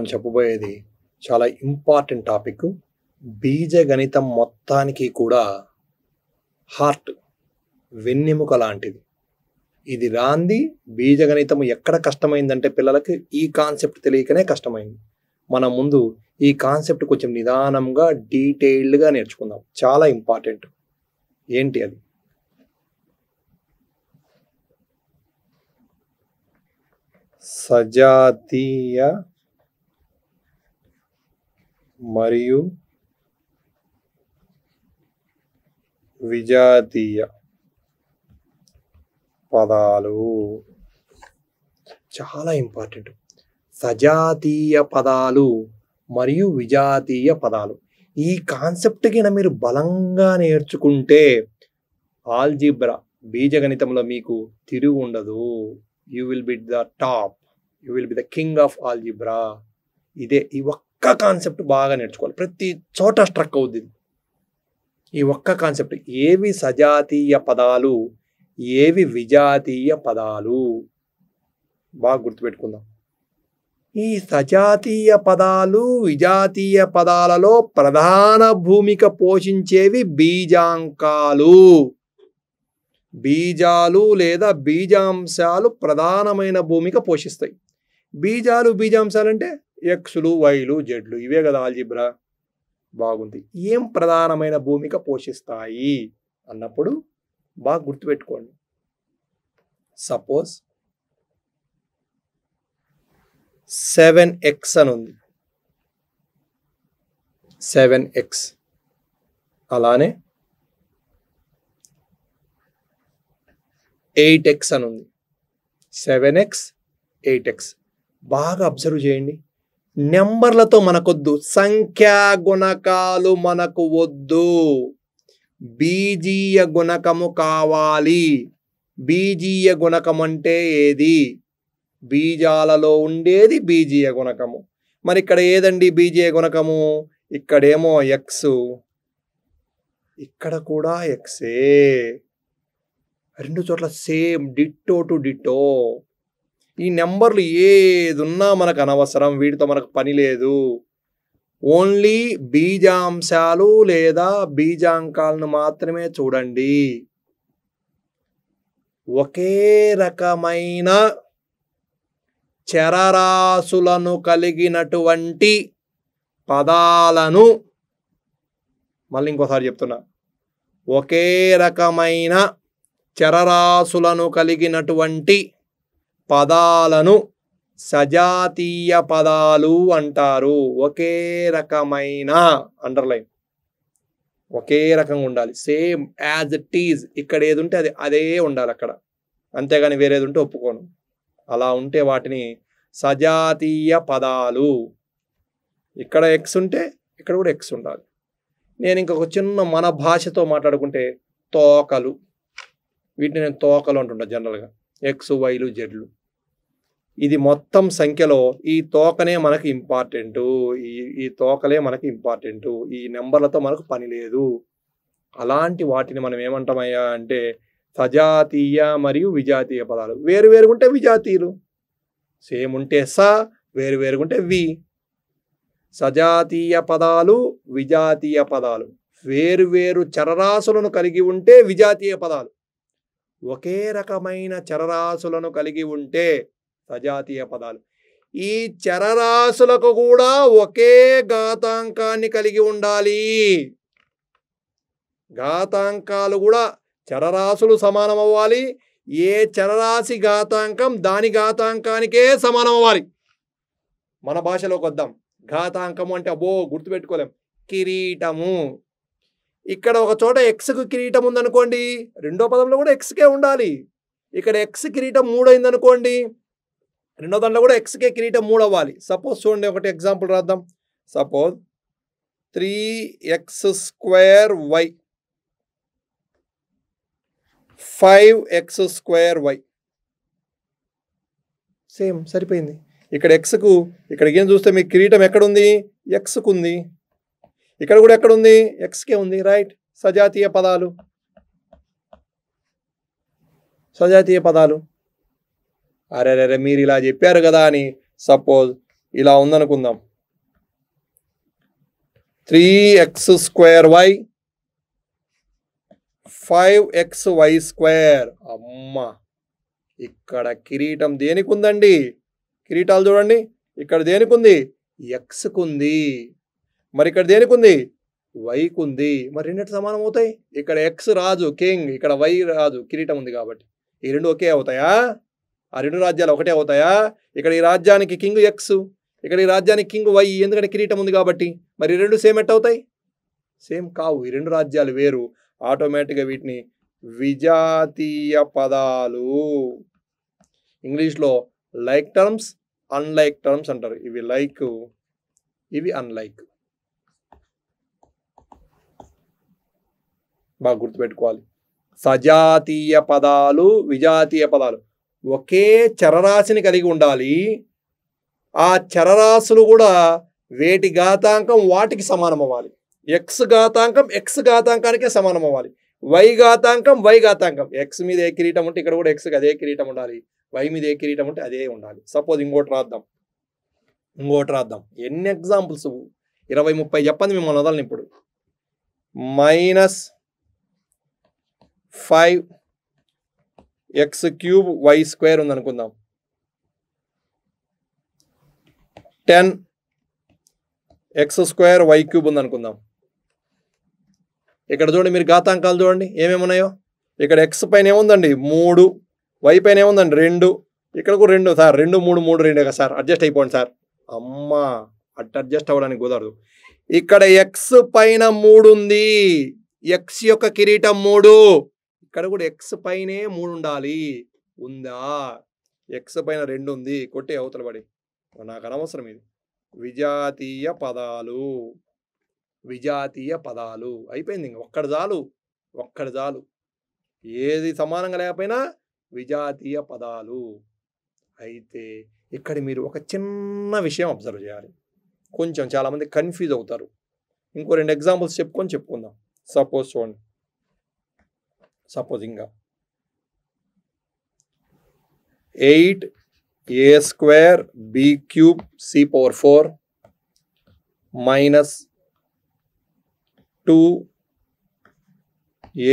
మనం చెప్పబోయేది చాలా ఇంపార్టెంట్ టాపిక్ బీజగణితం మొత్తానికి కూడా హార్ట్ వెన్నెముక లాంటిది ఇది రాంది బీజగణితం ఎక్కడ కష్టమైందంటే పిల్లలకి ఈ కాన్సెప్ట్ తెలియకనే కష్టమైంది మనం ముందు ఈ కాన్సెప్ట్ కొంచెం నిదానంగా డీటెయిల్డ్గా నేర్చుకుందాం చాలా ఇంపార్టెంట్ ఏంటి అది సజాతీయ మరియు విజాతీయ పదాలు చాలా ఇంపార్టెంట్ సజాతీయ పదాలు మరియు విజాతీయ పదాలు ఈ కాన్సెప్ట్ కింద మీరు బలంగా నేర్చుకుంటే ఆల్జిబ్రా బీజగణితంలో మీకు తిరుగు ఉండదు you will be the top you will be the king of algebra ఇదే ఈ ఒక్క ఒక్క కాన్సెప్ట్ బాగా నేర్చుకోవాలి ప్రతి చోట స్ట్రక్ అవుద్ది ఈ ఒక్క కాన్సెప్ట్ ఏవి సజాతీయ పదాలు ఏవి విజాతీయ పదాలు బాగా గుర్తుపెట్టుకుందాం ఈ సజాతీయ పదాలు విజాతీయ పదాలలో ప్రధాన భూమిక పోషించేవి బీజాంకాలు బీజాలు లేదా బీజాంశాలు ప్రధానమైన భూమిక పోషిస్తాయి బీజాలు బీజాంశాలు అంటే ఎక్స్లు వైలు జెడ్లు ఇవే కదా ఆల్జిబ్రా బాగుంది ఏం ప్రధానమైన భూమిక పోషిస్తాయి అన్నప్పుడు బాగా గుర్తుపెట్టుకోండి సపోజ్ సెవెన్ ఎక్స్ అని ఉంది సెవెన్ ఎక్స్ అలానే ఎయిట్ ఎక్స్ అని ఉంది సెవెన్ ఎక్స్ ఎయిట్ ఎక్స్ బాగా అబ్జర్వ్ చేయండి నెంబర్లతో మనకొద్దు సంఖ్యా గుణకాలు మనకు వద్దు బీజీయ గుణకము కావాలి బీజీయ గుణకం అంటే ఏది బీజాలలో ఉండేది బీజీయ గుణకము మరి ఇక్కడ ఏదండి బీజీయ గుణకము ఇక్కడేమో ఎక్స్ ఇక్కడ కూడా ఎక్సే రెండు చోట్ల సేమ్ డిట్టో టు డిట్టో ఈ నెంబర్లు ఏదున్నా మనకు అనవసరం వీటితో మనకు పని లేదు ఓన్లీ బీజాంశాలు లేదా బీజాంకాలను మాత్రమే చూడండి ఒకే రకమైన చరరాశులను కలిగినటువంటి పదాలను మళ్ళీ ఇంకోసారి చెప్తున్నా ఒకే రకమైన చరరాశులను కలిగినటువంటి పదాలను సజాతీయ పదాలు అంటారు ఒకే రకమైన అండర్లైన్ ఒకే రకంగా ఉండాలి సేమ్ యాజ్ ఇట్ ఈజ్ ఇక్కడ ఏది ఉంటే అది అదే ఉండాలి అక్కడ అంతేగాని వేరేది ఉంటే ఒప్పుకోను అలా ఉంటే వాటిని సజాతీయ పదాలు ఇక్కడ ఎక్స్ ఉంటే ఇక్కడ కూడా ఎక్స్ ఉండాలి నేను ఇంకొక చిన్న మన భాషతో మాట్లాడుకుంటే తోకలు వీటిని నేను తోకలు అంటుంటా జనరల్గా ఎక్స్ వైలు జెడ్లు ఇది మొత్తం సంఖ్యలో ఈ తోకనే మనకు ఇంపార్టెంటు ఈ ఈ తోకలే మనకి ఇంపార్టెంటు ఈ నెంబర్లతో మనకు పని లేదు అలాంటి వాటిని మనం ఏమంటామయ్యా అంటే సజాతీయ మరియు విజాతీయ పదాలు వేరు వేరుగుంటే విజాతీయులు సేమ్ ఉంటే స వేరు వేరుగుంటే వి సజాతీయ పదాలు విజాతీయ పదాలు వేరు వేరు చరరాశులను కలిగి ఉంటే విజాతీయ పదాలు ఒకే రకమైన చరరాశులను కలిగి ఉంటే సజాతీయ పదాలు ఈ చరరాశులకు కూడా ఒకే ఘాతాంకాన్ని కలిగి ఉండాలి ఘాతాంకాలు కూడా చరరాశులు సమానం అవ్వాలి ఏ చరరాశి ఘాతాంకం దాని ఘాతాంకానికే సమానం అవ్వాలి మన భాషలోకి వద్దాం ఘాతాంకం అంటే అబ్బో గుర్తుపెట్టుకోలేం కిరీటము ఇక్కడ ఒక చోట ఎక్స్కు కిరీటం ఉందనుకోండి రెండో పదంలో కూడా ఎక్స్కే ఉండాలి ఇక్కడ ఎక్స్ కిరీటం మూడైందనుకోండి రెండో దాంట్లో కూడా ఎక్స్కే కిరీటం మూడు అవ్వాలి సపోజ్ చూడండి ఒకటి ఎగ్జాంపుల్ రాద్దాం suppose three X square Y five X square Y same సరిపోయింది ఇక్కడ ఎక్స్కు ఇక్కడ ఏం చూస్తే మీ కిరీటం ఎక్కడుంది ఎక్స్కు ఉంది ఇక్కడ కూడా ఎక్కడుంది ఎక్స్కే ఉంది రైట్ సజాతీయ పదాలు సజాతీయ పదాలు అరే మీరు ఇలా చెప్పారు కదా అని సపోజ్ ఇలా ఉందనుకుందాం three X square Y five X Y square అమ్మ ఇక్కడ కిరీటం దేనికి ఉందండి కిరీటాలు చూడండి ఇక్కడ దేనికి ఉంది ఎక్స్ కుంది మరి ఇక్కడ దేనికి దేనికుంది వైకుంది మరి రెండింటి సమానం అవుతాయి ఇక్కడ ఎక్స్ రాజు కింగ్ ఇక్కడ వై రాజు కిరీటం ఉంది కాబట్టి ఈ రెండు ఒకే అవుతాయా ఆ రెండు రాజ్యాలు ఒకటే అవుతాయా ఇక్కడ ఈ రాజ్యానికి కింగ్ ఎక్స్ ఇక్కడ ఈ రాజ్యానికి కింగ్ వై ఎందుకంటే కిరీటం ఉంది కాబట్టి మరి రెండు సేమ్ ఎట్ అవుతాయి సేమ్ కావు ఈ రెండు రాజ్యాలు వేరు ఆటోమేటిక్గా వీటిని విజాతీయ పదాలు ఇంగ్లీష్లో లైక్ టర్మ్స్ అన్లైక్ టర్మ్స్ అంటారు ఇవి లైక్ ఇవి అన్లైక్ బాగా గుర్తుపెట్టుకోవాలి సజాతీయ పదాలు విజాతీయ పదాలు ఒకే చరరాశిని కలిగి ఉండాలి ఆ చరరాశులు కూడా వేటి ఘాతాంకం వాటికి సమానం అవ్వాలి ఎక్స్ ఘాతాంకం ఎక్స్ ఘాతాంకానికే సమానం అవ్వాలి వై ఘాతాంకం వై ఘాతాంకం ఎక్స్ మీద ఏ కిరీటం ఉంటే ఇక్కడ కూడా ఎక్స్కి అదే కిరీటం ఉండాలి వై మీద ఏ కిరీటం ఉంటే అదే ఉండాలి సపోజ్ ఇంకోటి రాద్దాం ఇంకోటి రాద్దాం ఎన్ని ఎగ్జాంపుల్స్ ఇరవై ముప్పై చెప్పండి మిమ్మల్ని వదలని ఇప్పుడు minus five X cube Y square ఉందనుకుందాం ten X square Y cube ఉందనుకుందాం ఇక్కడ చూడండి మీరు ఘాతాంకాలు చూడండి ఏమేమి ఉన్నాయో ఇక్కడ ఎక్స్ పైన ఏముందండి మూడు వై పైన ఏముందండి రెండు ఇక్కడ కూడా రెండు సార్ రెండు మూడు మూడు రెండు కదా సార్ అడ్జస్ట్ అయిపోండి సార్ అమ్మా అట్ అడ్జస్ట్ అవ్వడానికి కుదరదు ఇక్కడ ఎక్స్ పైన మూడు ఉంది ఎక్స్ యొక్క కిరీటం మూడు ఇక్కడ కూడా ఎక్స్ పైనే మూడు ఉండాలి ఉందా ఎక్స్ పైన రెండు ఉంది కొట్టే అవతల పడి నాకు అనవసరం ఇది విజాతీయ పదాలు విజాతీయ పదాలు అయిపోయింది ఇంక ఒక్కడ చాలు ఒక్కడి చాలు ఏది సమానంగా లేకపోయినా విజాతీయ పదాలు అయితే ఇక్కడ మీరు ఒక చిన్న విషయం అబ్జర్వ్ చేయాలి కొంచెం చాలామంది కన్ఫ్యూజ్ అవుతారు ఇంకో రెండు ఎగ్జాంపుల్స్ చెప్పుకొని చెప్పుకుందాం సపోజ్ చూడండి సపోజింగ్గా eight A square B cube C power four minus two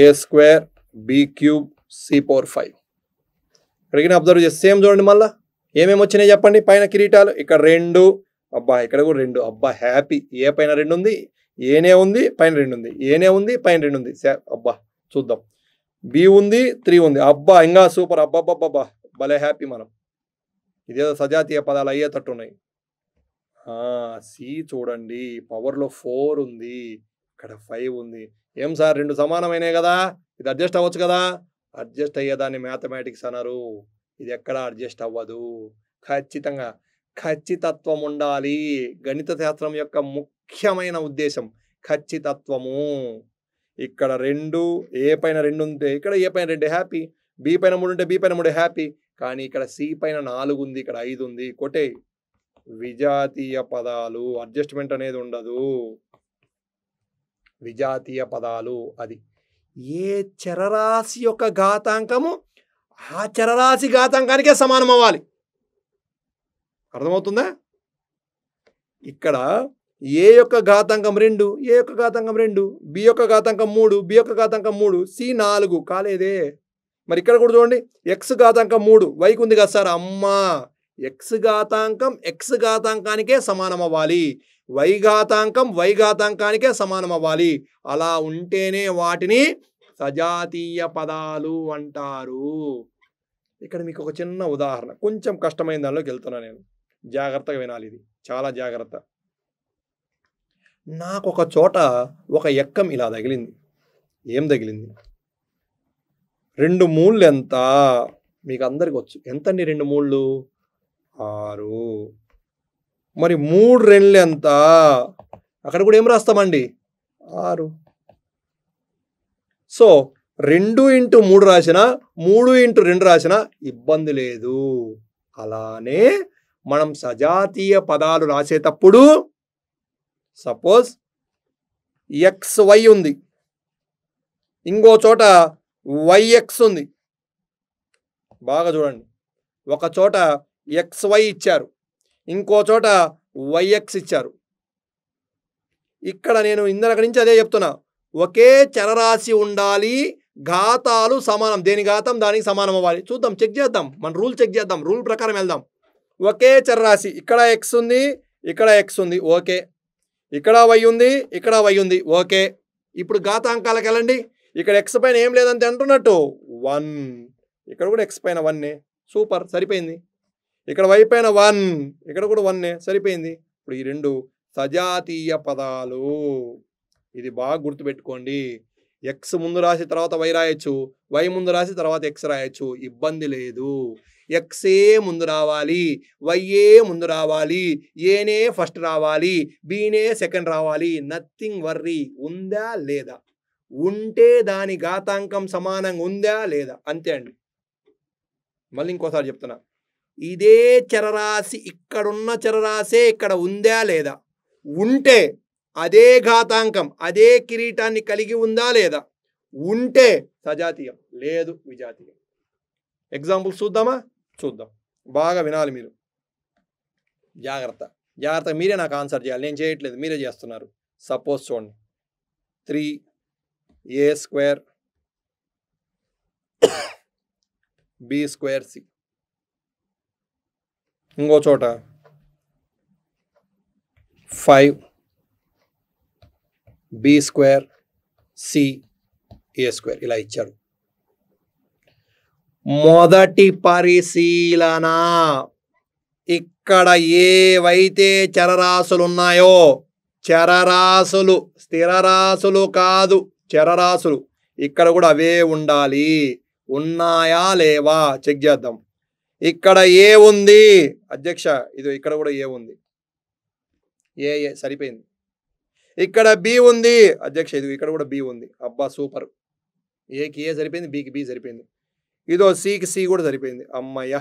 A square B cube C power five ఇక్కడికి అబ్జర్వ్ చేసి సేమ్ చూడండి మళ్ళీ ఏమేమి వచ్చినాయి చెప్పండి పైన కిరీటాలు ఇక్కడ రెండు అబ్బా ఇక్కడ కూడా రెండు అబ్బా హ్యాపీ ఏ పైన రెండు ఉంది ఏనే ఉంది పైన రెండు ఉంది ఏనే ఉంది పైన రెండు ఉంది అబ్బా చూద్దాం బి ఉంది త్రీ ఉంది అబ్బా ఇంకా సూపర్ అబ్బాబ్బాబ్బా భలే హ్యాపీ మనం ఇదేదో సజాతీయ పదాలు అయ్యేటట్టు ఉన్నాయి సి చూడండి పవర్లో ఫోర్ ఉంది ఇక్కడ ఫైవ్ ఉంది ఏం సార్ రెండు సమానమైనవి కదా ఇది అడ్జస్ట్ అవ్వచ్చు కదా అడ్జస్ట్ అయ్యేదాన్ని మ్యాథమెటిక్స్ అనరు ఇది ఎక్కడ అడ్జస్ట్ అవ్వదు ఖచ్చితంగా ఖచ్చితత్వం ఉండాలి గణిత శాస్త్రం యొక్క ముఖ్యమైన ఉద్దేశం ఖచ్చితత్వము ఇక్కడ రెండు ఏ పైన రెండు ఉంటే ఇక్కడ ఏ పైన రెండు హ్యాపీ బి పైన మూడు ఉంటే బి పైన మూడు హ్యాపీ కానీ ఇక్కడ సి పైన నాలుగు ఉంది ఇక్కడ ఐదు ఉంది కొటే విజాతీయ పదాలు అడ్జస్ట్మెంట్ అనేది ఉండదు విజాతీయ పదాలు అది ఏ చరరాశి యొక్క ఘాతాంకము ఆ చరరాశి ఘాతాంకానికే సమానం అవ్వాలి అర్థమవుతుందా ఇక్కడ ఏ యొక్క ఘాతాంకం రెండు ఏ యొక్క ఘాతాంకం రెండు బి యొక్క ఘాతాంకం మూడు బి యొక్క ఘాతాంకం మూడు సి నాలుగు కాలేదే మరి ఇక్కడ కూడా చూడండి ఎక్స్ ఘాతాంకం మూడు వైకి ఉంది కదా సార్ అమ్మా ఎక్స్ ఘాతాంకం ఎక్స్ ఘాతాంకానికే సమానం అవ్వాలి వై ఘాతాంకం వై ఘాతాంకానికే సమానం అవ్వాలి అలా ఉంటేనే వాటిని సజాతీయ పదాలు అంటారు ఇక్కడ మీకు ఒక చిన్న ఉదాహరణ కొంచెం కష్టమైన దానిలోకి వెళ్తున్నా నేను జాగ్రత్తగా వినాలి ఇది చాలా జాగ్రత్త నాకు ఒక చోట ఒక ఎక్కం ఇలా తగిలింది ఏం తగిలింది రెండు మూళ్ళు ఎంత మీకు అందరికి వచ్చు ఎంతండి రెండు మూళ్ళు ఆరు మరి మూడు రెండ్లు ఎంత అక్కడ కూడా ఏం రాస్తామండి ఆరు సో రెండు ఇంటూ మూడు రాసిన మూడు ఇంటూ రెండు రాసిన ఇబ్బంది లేదు అలానే మనం సజాతీయ పదాలు రాసేటప్పుడు సపోజ్ ఎక్స్ వై ఉంది ఇంకో చోట వైఎక్స్ ఉంది బాగా చూడండి ఒక చోట ఎక్స్ వై ఇచ్చారు ఇంకో చోట వైఎక్స్ ఇచ్చారు ఇక్కడ నేను ఇందరక నుంచి అదే చెప్తున్నా ఒకే చరరాశి ఉండాలి ఘాతాలు సమానం దేని ఘాతం దానికి సమానం అవ్వాలి చూద్దాం చెక్ చేద్దాం మన రూల్ చెక్ చేద్దాం రూల్ ప్రకారం వెళ్దాం ఒకే చరరాశి ఇక్కడ ఎక్స్ ఉంది ఇక్కడ ఎక్స్ ఉంది ఓకే ఇక్కడ వై ఉంది ఇక్కడ వై ఉంది ఓకే ఇప్పుడు ఘాతాంకాలకు వెళ్ళండి ఇక్కడ ఎక్స్ పైన ఏం లేదంటే అంటున్నట్టు వన్ ఇక్కడ కూడా ఎక్స్ పైన వన్నే సూపర్ సరిపోయింది ఇక్కడ వై పైన వన్ ఇక్కడ కూడా వన్నే సరిపోయింది ఇప్పుడు ఈ రెండు సజాతీయ పదాలు ఇది బాగా గుర్తుపెట్టుకోండి ఎక్స్ ముందు రాసి తర్వాత వై రాయొచ్చు వై ముందు రాసి తర్వాత ఎక్స్ రాయొచ్చు ఇబ్బంది లేదు ఎక్సే ముందు రావాలి వైఏ ముందు రావాలి ఏనే ఫస్ట్ రావాలి బీనే సెకండ్ రావాలి నథింగ్ వర్రీ ఉందా లేదా ఉంటే దాని ఘాతాంకం సమానంగా ఉందా లేదా అంతే అండి మళ్ళీ ఇంకోసారి చెప్తున్నా ఇదే చరరాశి ఇక్కడున్న చరరాశే ఇక్కడ ఉందా లేదా ఉంటే అదే ఘాతాంకం అదే కిరీటాన్ని కలిగి ఉందా లేదా ఉంటే సజాతీయం లేదు విజాతీయం ఎగ్జాంపుల్ చూద్దామా చూద్దాం బాగా వినాలి మీరు జాగ్రత్త జాగ్రత్త మీరే నాకు ఆన్సర్ చేయాలి నేను చేయట్లేదు మీరే చేస్తున్నారు సపోజ్ చూడండి three A square B square C ఇంకో చోట five B square C A square ఇలా ఇచ్చారు మొదటి పరిశీలన ఇక్కడ ఏవైతే చరరాశులు ఉన్నాయో చరరాశులు స్థిరరాశులు కాదు చరరాశులు ఇక్కడ కూడా అవే ఉండాలి ఉన్నాయా లేవా చెక్ చేద్దాం ఇక్కడ ఏ ఉంది అధ్యక్ష ఇది ఇక్కడ కూడా ఏ ఉంది ఏ ఏ సరిపోయింది ఇక్కడ బి ఉంది అధ్యక్ష ఇది ఇక్కడ కూడా బి ఉంది అబ్బా సూపర్ ఏకి ఏ సరిపోయింది బికి బి సరిపోయింది ఇదో సికి సి కూడా సరిపోయింది అమ్మయ్య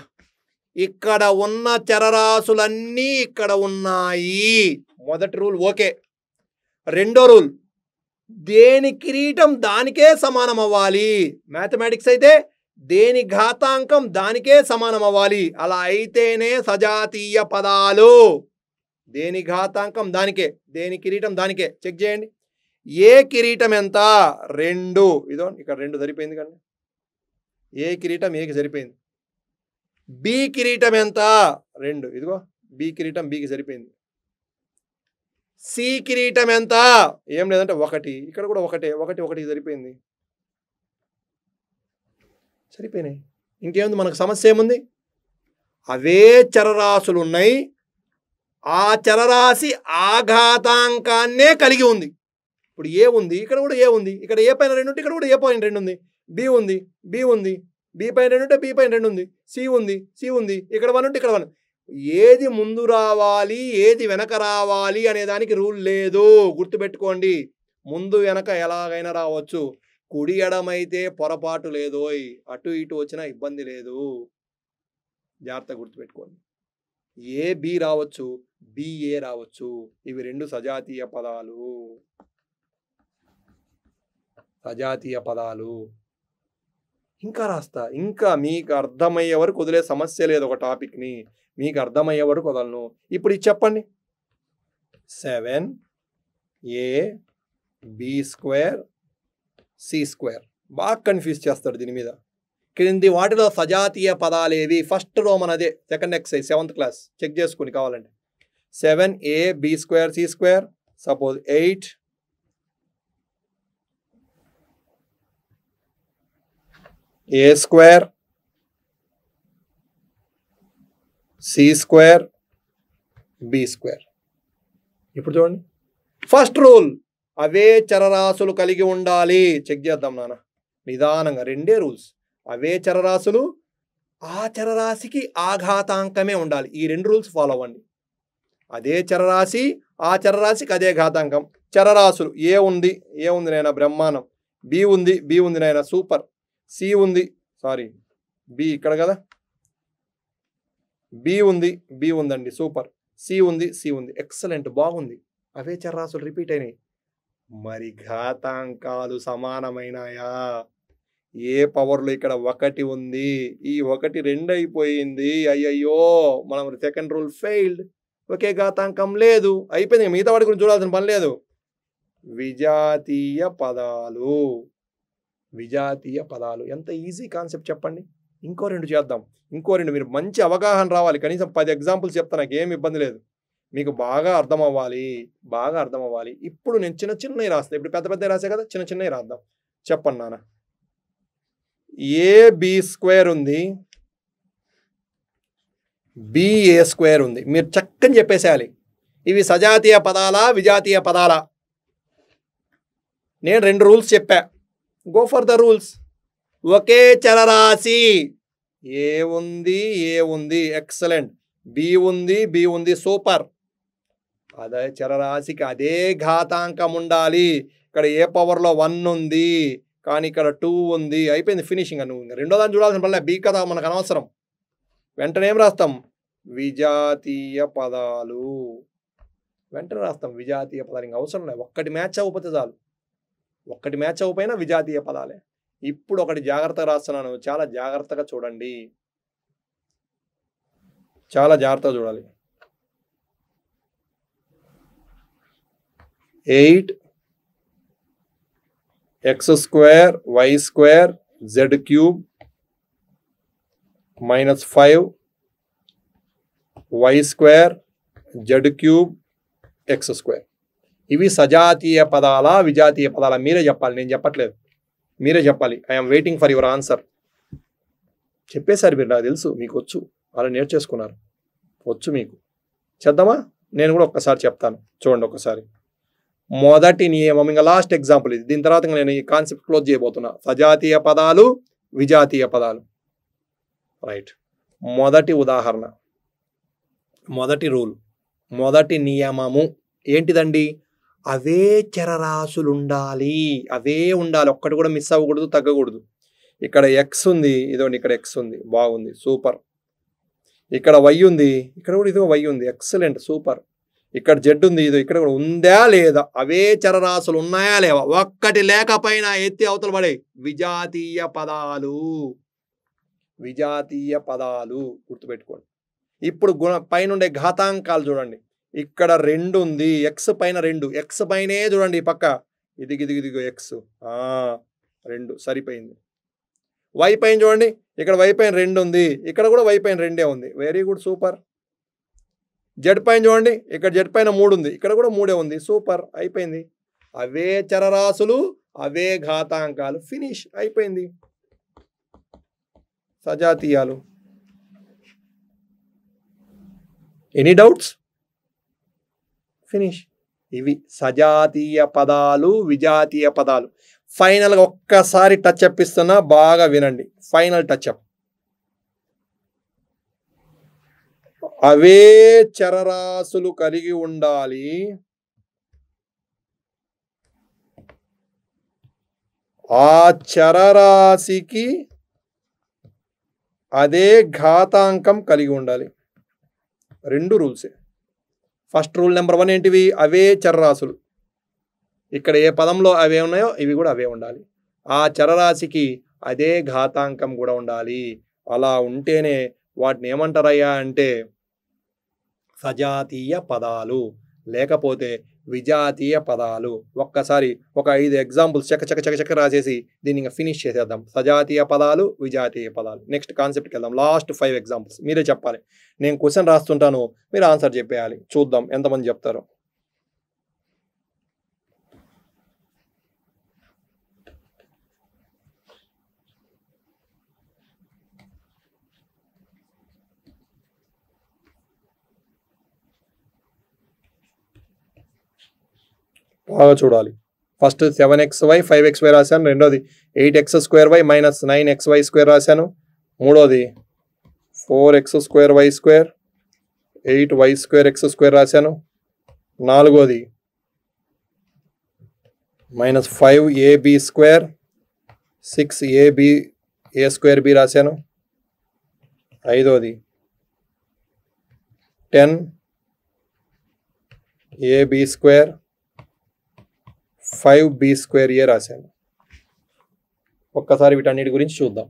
ఇక్కడ ఉన్న చరరాశులన్నీ ఇక్కడ ఉన్నాయి మొదటి రూల్ ఓకే రెండో రూల్ దేని కిరీటం దానికే సమానం అవ్వాలి మ్యాథమెటిక్స్ అయితే దేని ఘాతాంకం దానికే సమానం అవ్వాలి అలా అయితేనే సజాతీయ పదాలు దేని ఘాతాంకం దానికే దేని కిరీటం దానికే చెక్ చేయండి ఏ కిరీటం ఎంత రెండు ఇదో ఇక్కడ రెండు సరిపోయింది కానీ ఏ కిరీటం ఏకి సరిపోయింది బి కిరీటం ఎంత రెండు ఇదిగో బి కిరీటం బికి సరిపోయింది సి కిరీటం ఎంత ఏం లేదంటే ఒకటి ఇక్కడ కూడా ఒకటే ఒకటి ఒకటి సరిపోయింది సరిపోయినాయి ఇంకేముంది మనకు సమస్య ఏముంది అవే చరరాశులు ఉన్నాయి ఆ చరరాశి ఆఘాతాంకాన్నే కలిగి ఉంది ఇప్పుడు ఏ ఉంది ఇక్కడ కూడా ఏ ఉంది ఇక్కడ ఏ పైన రెండు ఇక్కడ కూడా ఏ పైన రెండు ఉంది బి ఉంది బి ఉంది బి పైన రెండు ఉంటే బి పైన రెండు ఉంది సి ఉంది సి ఉంది ఇక్కడ వన్ ఉంటే ఇక్కడ వన్ ఏది ముందు రావాలి ఏది వెనక రావాలి అనే దానికి రూల్ లేదు గుర్తుపెట్టుకోండి ముందు వెనక ఎలాగైనా రావచ్చు కుడి ఎడమైతే పొరపాటు లేదోయ్ అటు ఇటు వచ్చినా ఇబ్బంది లేదు జాగ్రత్త గుర్తుపెట్టుకోండి ఏ బి రావచ్చు బిఏ రావచ్చు ఇవి రెండు సజాతీయ పదాలు సజాతీయ పదాలు ఇంకా రాస్తా ఇంకా మీకు అర్థమయ్యే వరకు వదిలే సమస్య లేదు ఒక టాపిక్ని మీకు అర్థమయ్యే వరకు వదలను ఇప్పుడు ఇది చెప్పండి seven A B square C square బాగా కన్ఫ్యూజ్ చేస్తాడు దీని మీద క్రింది వాటిలో సజాతీయ పదాలేవి ఫస్ట్ రోమన్ అదే second exercise seventh class check చేసుకుని కావాలండి seven A B square C square suppose eight A square C square B square ఇప్పుడు చూడండి ఫస్ట్ రూల్ అవే చరరాశులు కలిగి ఉండాలి చెక్ చేద్దాం నాన్న నిదానంగా రెండే రూల్స్ అవే చరరాశులు ఆ చరరాశికి ఆఘాతాంకమే ఉండాలి ఈ రెండు రూల్స్ ఫాలో అవ్వండి అదే చరరాశి ఆ చరరాశికి అదే ఘాతాంకం చరరాశులు ఏ ఉంది ఏ ఉంది నాయన బ్రహ్మాండం బి ఉంది బి ఉంది నాయన సూపర్ సి ఉంది సారీ బి ఇక్కడ కదా బి ఉంది బి ఉందండి సూపర్ సి ఉంది సి ఉంది ఎక్సలెంట్ బాగుంది అవే చర్రాసులు రిపీట్ అయినాయి మరి ఘాతాంకాలు సమానమైనాయా ఏ పవర్లు ఇక్కడ ఒకటి ఉంది ఈ ఒకటి రెండు అయిపోయింది అయ్యయ్యో మనం సెకండ్ రూల్ ఫెయిల్డ్ ఒకే ఘాతాంకం లేదు అయిపోయింది మిగతా వాడి గురించి చూడాల్సిన పని లేదు విజాతీయ పదాలు విజాతీయ పదాలు ఎంత ఈజీ కాన్సెప్ట్ చెప్పండి ఇంకో రెండు చేద్దాం ఇంకో రెండు మీరు మంచి అవగాహన రావాలి కనీసం పది ఎగ్జాంపుల్స్ చెప్తా నాకు ఏమి ఇబ్బంది లేదు మీకు బాగా అర్థం అవ్వాలి బాగా అర్థం అవ్వాలి ఇప్పుడు నేను చిన్న చిన్నవి రాస్తాను ఇప్పుడు పెద్ద పెద్ద రాసే కదా చిన్న చిన్నవి రాద్దాం చెప్పండి నాన్న ఏ బి స్క్వేర్ ఉంది బిఏ స్క్వేర్ ఉంది మీరు చక్కని చెప్పేసేయాలి ఇవి సజాతీయ పదాలా విజాతీయ పదాలా నేను రెండు రూల్స్ చెప్పా గో ఫర్ ద రూల్స్ ఒకే చలరాశి ఏ ఉంది ఏ ఉంది ఎక్సలెంట్ బి ఉంది బి ఉంది సూపర్ అదే చరరాశికి అదే ఘాతాంకం ఉండాలి ఇక్కడ ఏ పవర్లో వన్ ఉంది కానీ ఇక్కడ టూ ఉంది అయిపోయింది ఫినిషింగ్ అని రెండో దాన్ని చూడాల్సిన పర్లే బి కదా మనకు అనవసరం వెంటనే ఏం రాస్తాం విజాతీయ పదాలు వెంటనే రాస్తాం విజాతీయ పదాలు ఇంకా అవసరం లేదు ఒక్కటి మ్యాచ్ అవ్వకపోతే చాలు ఒక్కటి మ్యాచ్ అవ్వపోయినా విజాతీయ పదాలే ఇప్పుడు ఒకటి జాగ్రత్తగా రాస్తున్నాను చాలా జాగ్రత్తగా చూడండి చాలా జాగ్రత్తగా చూడాలి eight X square Y square Z cube minus five Y square Z cube X square ఇవి సజాతీయ పదాలా విజాతీయ పదాల మీరే చెప్పాలి నేను చెప్పట్లేదు మీరే చెప్పాలి I'm waiting for your answer చెప్పేశారు మీరు నాకు తెలుసు మీకు వచ్చు వాళ్ళు నేర్చేసుకున్నారు వచ్చు మీకు చేద్దామా నేను కూడా ఒక్కసారి చెప్తాను చూడండి ఒకసారి మొదటి నియమం ఇంకా లాస్ట్ ఎగ్జాంపుల్ ఇది దీని తర్వాత నేను ఈ కాన్సెప్ట్ క్లోజ్ చేయబోతున్నా సజాతీయ పదాలు విజాతీయ పదాలు రైట్ మొదటి ఉదాహరణ మొదటి రూల్ మొదటి నియమము ఏంటిదండి అవే చరరాశులుండాలి అవే ఉండాలి ఒక్కటి కూడా మిస్ అవ్వకూడదు తగ్గకూడదు ఇక్కడ ఎక్స్ ఉంది ఇదోండి ఇక్కడ ఎక్స్ ఉంది బాగుంది సూపర్ ఇక్కడ వై ఉంది ఇక్కడ కూడా ఇదిగో వై ఉంది ఎక్సలెంట్ సూపర్ ఇక్కడ జెడ్ ఉంది ఇదో ఇక్కడ కూడా ఉందా లేదా అవే చరరాశులు ఉన్నాయా లేవా ఒక్కటి లేకపోయినా ఎత్తి అవతల పడే విజాతీయ పదాలు విజాతీయ పదాలు గుర్తుపెట్టుకోండి ఇప్పుడు గుణ పైన ఘాతాంకాలు చూడండి ఇక్కడ రెండు ఉంది ఎక్స్ పైన రెండు ఎక్స్ పైనే చూడండి పక్క ఇదిగి ఇదిగి ఇదిగో ఎక్స్ రెండు సరిపోయింది వై పైన చూడండి ఇక్కడ వై పైన రెండు ఉంది ఇక్కడ కూడా వై పైన రెండే ఉంది వెరీ గుడ్ సూపర్ జెడ్ పైన చూడండి ఇక్కడ జెడ్ పైన మూడు ఉంది ఇక్కడ కూడా మూడే ఉంది సూపర్ అయిపోయింది అవే చరరాశులు అవే ఘాతాంకాలు ఫినిష్ అయిపోయింది సజాతీయాలు ఎనీ డౌట్స్ ఫినిష్ ఇవి సజాతీయ పదాలు విజాతీయ పదాలు ఫైనల్గా ఒక్కసారి టచ్ అప్ ఇస్తున్నా బాగా వినండి ఫైనల్ టచ్ అప్ అవే చరరాశులు కలిగి ఉండాలి ఆ చరరాశికి అదే ఘాతాంకం కలిగి ఉండాలి రెండు రూల్సే ఫస్ట్ రూల్ నెంబర్ వన్ ఏంటివి అవే చరరాశులు ఇక్కడ ఏ పదంలో అవే ఉన్నాయో ఇవి కూడా అవే ఉండాలి ఆ చరరాశికి అదే ఘాతాంకం కూడా ఉండాలి అలా ఉంటేనే వాటిని ఏమంటారయ్యా అంటే సజాతీయ పదాలు లేకపోతే విజాతీయ పదాలు ఒక్కసారి ఒక ఐదు ఎగ్జాంపుల్స్ చక్క చక్క చక్క చక్క రాసేసి దీన్ని ఇంకా ఫినిష్ చేసేద్దాం సజాతీయ పదాలు విజాతీయ పదాలు నెక్స్ట్ కాన్సెప్ట్కి వెళ్దాం లాస్ట్ ఫైవ్ ఎగ్జాంపుల్స్ మీరే చెప్పాలి నేను క్వశ్చన్ రాస్తుంటాను మీరు ఆన్సర్ చెప్పేయాలి చూద్దాం ఎంతమంది చెప్తారు బాగా చూడాలి first seven X Y five X Y రాశాను రెండోది eight X square Y minus nine X Y square రాశాను మూడోది four X square Y square eight Y square X square రాశాను నాలుగోది minus five A B square six A B A square B రాశాను ఐదోది ten A B square five B square A రాశాను ఒక్కసారి వీటన్నిటి గురించి చూద్దాం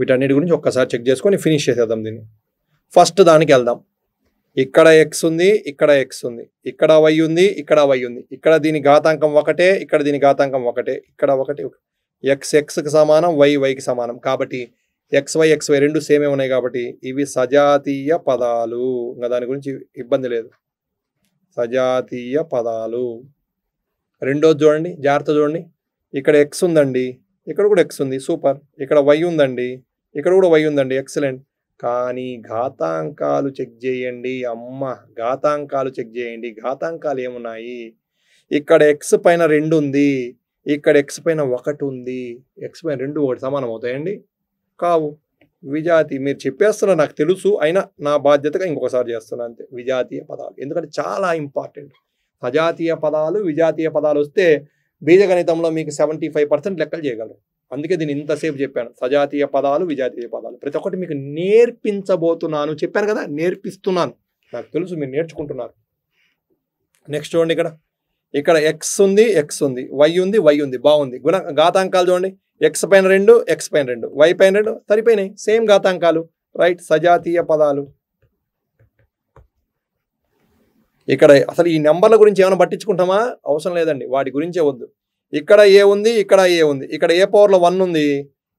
వీటన్నిటి గురించి ఒక్కసారి చెక్ చేసుకొని ఫినిష్ చేసేద్దాం దీన్ని ఫస్ట్ దానికి వెళ్దాం ఇక్కడ ఎక్స్ ఉంది ఇక్కడ ఎక్స్ ఉంది ఇక్కడ వై ఉంది ఇక్కడ వై ఉంది ఇక్కడ దీని ఘాతాంకం ఒకటే ఇక్కడ దీని ఘాతాంకం ఒకటే ఇక్కడ ఒకటి ఎక్స్ ఎక్స్కి సమానం వై వైకి సమానం కాబట్టి ఎక్స్ వై ఎక్స్ వై రెండు సేమే ఉన్నాయి కాబట్టి ఇవి సజాతీయ పదాలు ఇంకా దాని గురించి ఇబ్బంది లేదు సజాతీయ పదాలు రెండోది చూడండి జాగ్రత్త చూడండి ఇక్కడ ఎక్స్ ఉందండి ఇక్కడ కూడా ఎక్స్ ఉంది సూపర్ ఇక్కడ వై ఉందండి ఇక్కడ కూడా వై ఉందండి ఎక్సలెంట్ కానీ ఘాతాంకాలు చెక్ చేయండి అమ్మ ఘాతాంకాలు చెక్ చేయండి ఘాతాంకాలు ఏమున్నాయి ఇక్కడ ఎక్స్ పైన రెండు ఉంది ఇక్కడ ఎక్స్ పైన ఒకటి ఉంది ఎక్స్ పైన రెండు ఒకటి సమానం అవుతాయండి కావు విజాతి మీరు చెప్పేస్తున్న నాకు తెలుసు అయినా నా బాధ్యతగా ఇంకొకసారి చేస్తున్నా అంతే విజాతీయ పదాలు ఎందుకంటే చాలా ఇంపార్టెంట్ సజాతీయ పదాలు విజాతీయ పదాలు వస్తే బీజగణితంలో మీకు సెవెంటీ ఫైవ్ పర్సెంట్ లెక్కలు చేయగలరు అందుకే దీన్ని ఇంతసేపు చెప్పాను సజాతీయ పదాలు విజాతీయ పదాలు ప్రతి ఒక్కటి మీకు నేర్పించబోతున్నాను చెప్పాను కదా నేర్పిస్తున్నాను నాకు తెలుసు మీరు నేర్చుకుంటున్నారు నెక్స్ట్ చూడండి ఇక్కడ ఇక్కడ ఎక్స్ ఉంది ఎక్స్ ఉంది వై ఉంది వై ఉంది బాగుంది గుణ ఘాతాంకాలు చూడండి ఎక్స్ పైన రెండు ఎక్స్ పైన రెండు వై పైన రెండు సరిపోయినాయి సేమ్ ఘాతాంకాలు రైట్ సజాతీయ పదాలు ఇక్కడ అసలు ఈ నెంబర్ల గురించి ఏమైనా పట్టించుకుంటామా అవసరం లేదండి వాటి గురించే వద్దు ఇక్కడ ఏ ఉంది ఇక్కడ ఏ ఉంది ఇక్కడ ఏ పవర్లో వన్ ఉంది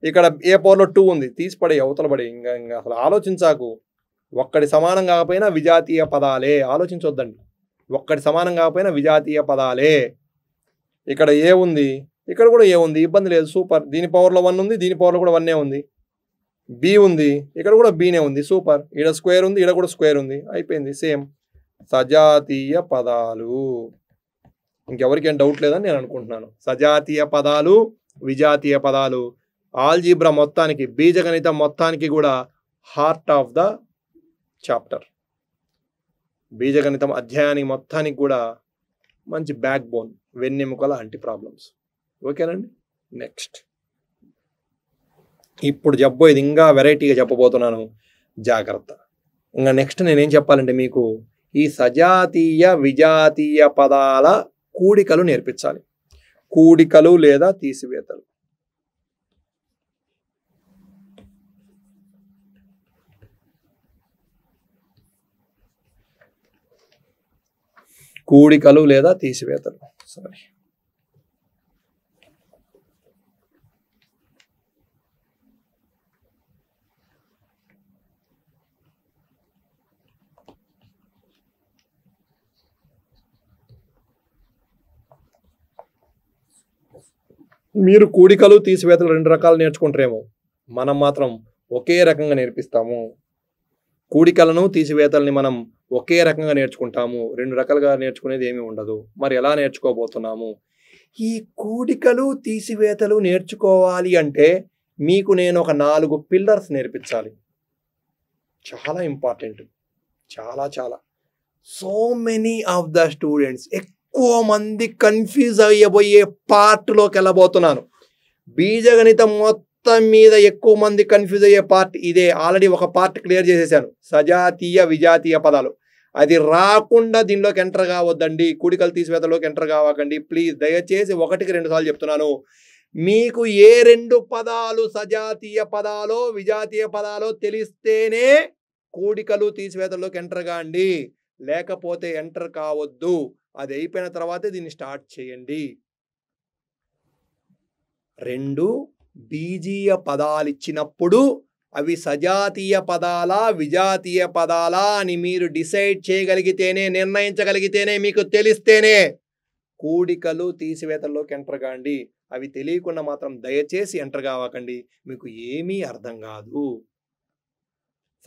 ఇక్కడ ఏ పవర్లో టూ ఉంది తీసి పడే అవతల పడి ఇంకా ఇంకా అసలు ఆలోచించాకు ఒక్కడి సమానం కాకపోయినా విజాతీయ పదాలే ఆలోచించొద్దండి ఒక్కటి సమానం కాకపోయినా విజాతీయ పదాలే ఇక్కడ ఏ ఉంది ఇక్కడ కూడా ఏ ఉంది ఇబ్బంది లేదు సూపర్ దీని పవర్లో వన్ ఉంది దీని పవర్లో కూడా వన్నే ఉంది బి ఉంది ఇక్కడ కూడా బీనే ఉంది సూపర్ ఇక్కడ స్క్వేర్ ఉంది ఇక్కడ కూడా స్క్వేర్ ఉంది అయిపోయింది సేమ్ సజాతీయ పదాలు ఇంకెవరికేం డౌట్ లేదని నేను అనుకుంటున్నాను సజాతీయ పదాలు విజాతీయ పదాలు ఆల్జీబ్రా మొత్తానికి బీజగణితం మొత్తానికి కూడా హార్ట్ ఆఫ్ ద చాప్టర్ బీజగణితం అధ్యాయానికి మొత్తానికి కూడా మంచి బ్యాక్ బోన్ వెన్నెముకల అంటి ప్రాబ్లమ్స్ ఓకేనండి నెక్స్ట్ ఇప్పుడు చెప్పబోయేది ఇంకా వెరైటీగా చెప్పబోతున్నాను జాగ్రత్త ఇంకా నెక్స్ట్ నేనేం చెప్పాలంటే మీకు ఈ సజాతీయ విజాతీయ పదాల కూడికలు నేర్పించాలి కూడికలు లేదా తీసివేతలు కూడికలు లేదా తీసివేతలు సారీ మీరు కూడికలు తీసివేతలు రెండు రకాలు నేర్చుకుంటారేమో మనం మాత్రం ఒకే రకంగా నేర్పిస్తాము కూడికలను తీసివేతల్ని మనం ఒకే రకంగా నేర్చుకుంటాము రెండు రకాలుగా నేర్చుకునేది ఏమీ ఉండదు మరి ఎలా నేర్చుకోబోతున్నాము ఈ కూడికలు తీసివేతలు నేర్చుకోవాలి అంటే మీకు నేను ఒక నాలుగు పిల్లర్స్ నేర్పించాలి చాలా ఇంపార్టెంట్ చాలా చాలా so many of the students ఎక్కువ మంది కన్ఫ్యూజ్ అయ్యబోయే పార్ట్లోకి వెళ్ళబోతున్నాను బీజగణితం మొత్తం మీద ఎక్కువ మంది కన్ఫ్యూజ్ అయ్యే పార్ట్ ఇదే ఆల్రెడీ ఒక పార్ట్ క్లియర్ చేసేసాను సజాతీయ విజాతీయ పదాలు అది రాకుండా దీనిలోకి ఎంటర్ కావద్దండి కూడికలు తీసివేతలోకి ఎంటర్ కావకండి ప్లీజ్ దయచేసి ఒకటికి రెండు సార్లు చెప్తున్నాను మీకు ఏ రెండు పదాలు సజాతీయ పదాలో విజాతీయ పదాలో తెలిస్తేనే కూడికలు తీసివేతలోకి ఎంటర్ కాండి లేకపోతే ఎంటర్ కావద్దు అది అయిపోయిన తర్వాతే దీన్ని స్టార్ట్ చేయండి రెండు బీజీయ పదాలు ఇచ్చినప్పుడు అవి సజాతీయ పదాలా విజాతీయ పదాలా అని మీరు డిసైడ్ చేయగలిగితేనే నిర్ణయించగలిగితేనే మీకు తెలిస్తేనే కూడికలు తీసివేతల్లోకి ఎంటర్ కాండి అవి తెలియకుండా మాత్రం దయచేసి ఎంటర్ కావకండి మీకు ఏమీ అర్థం కాదు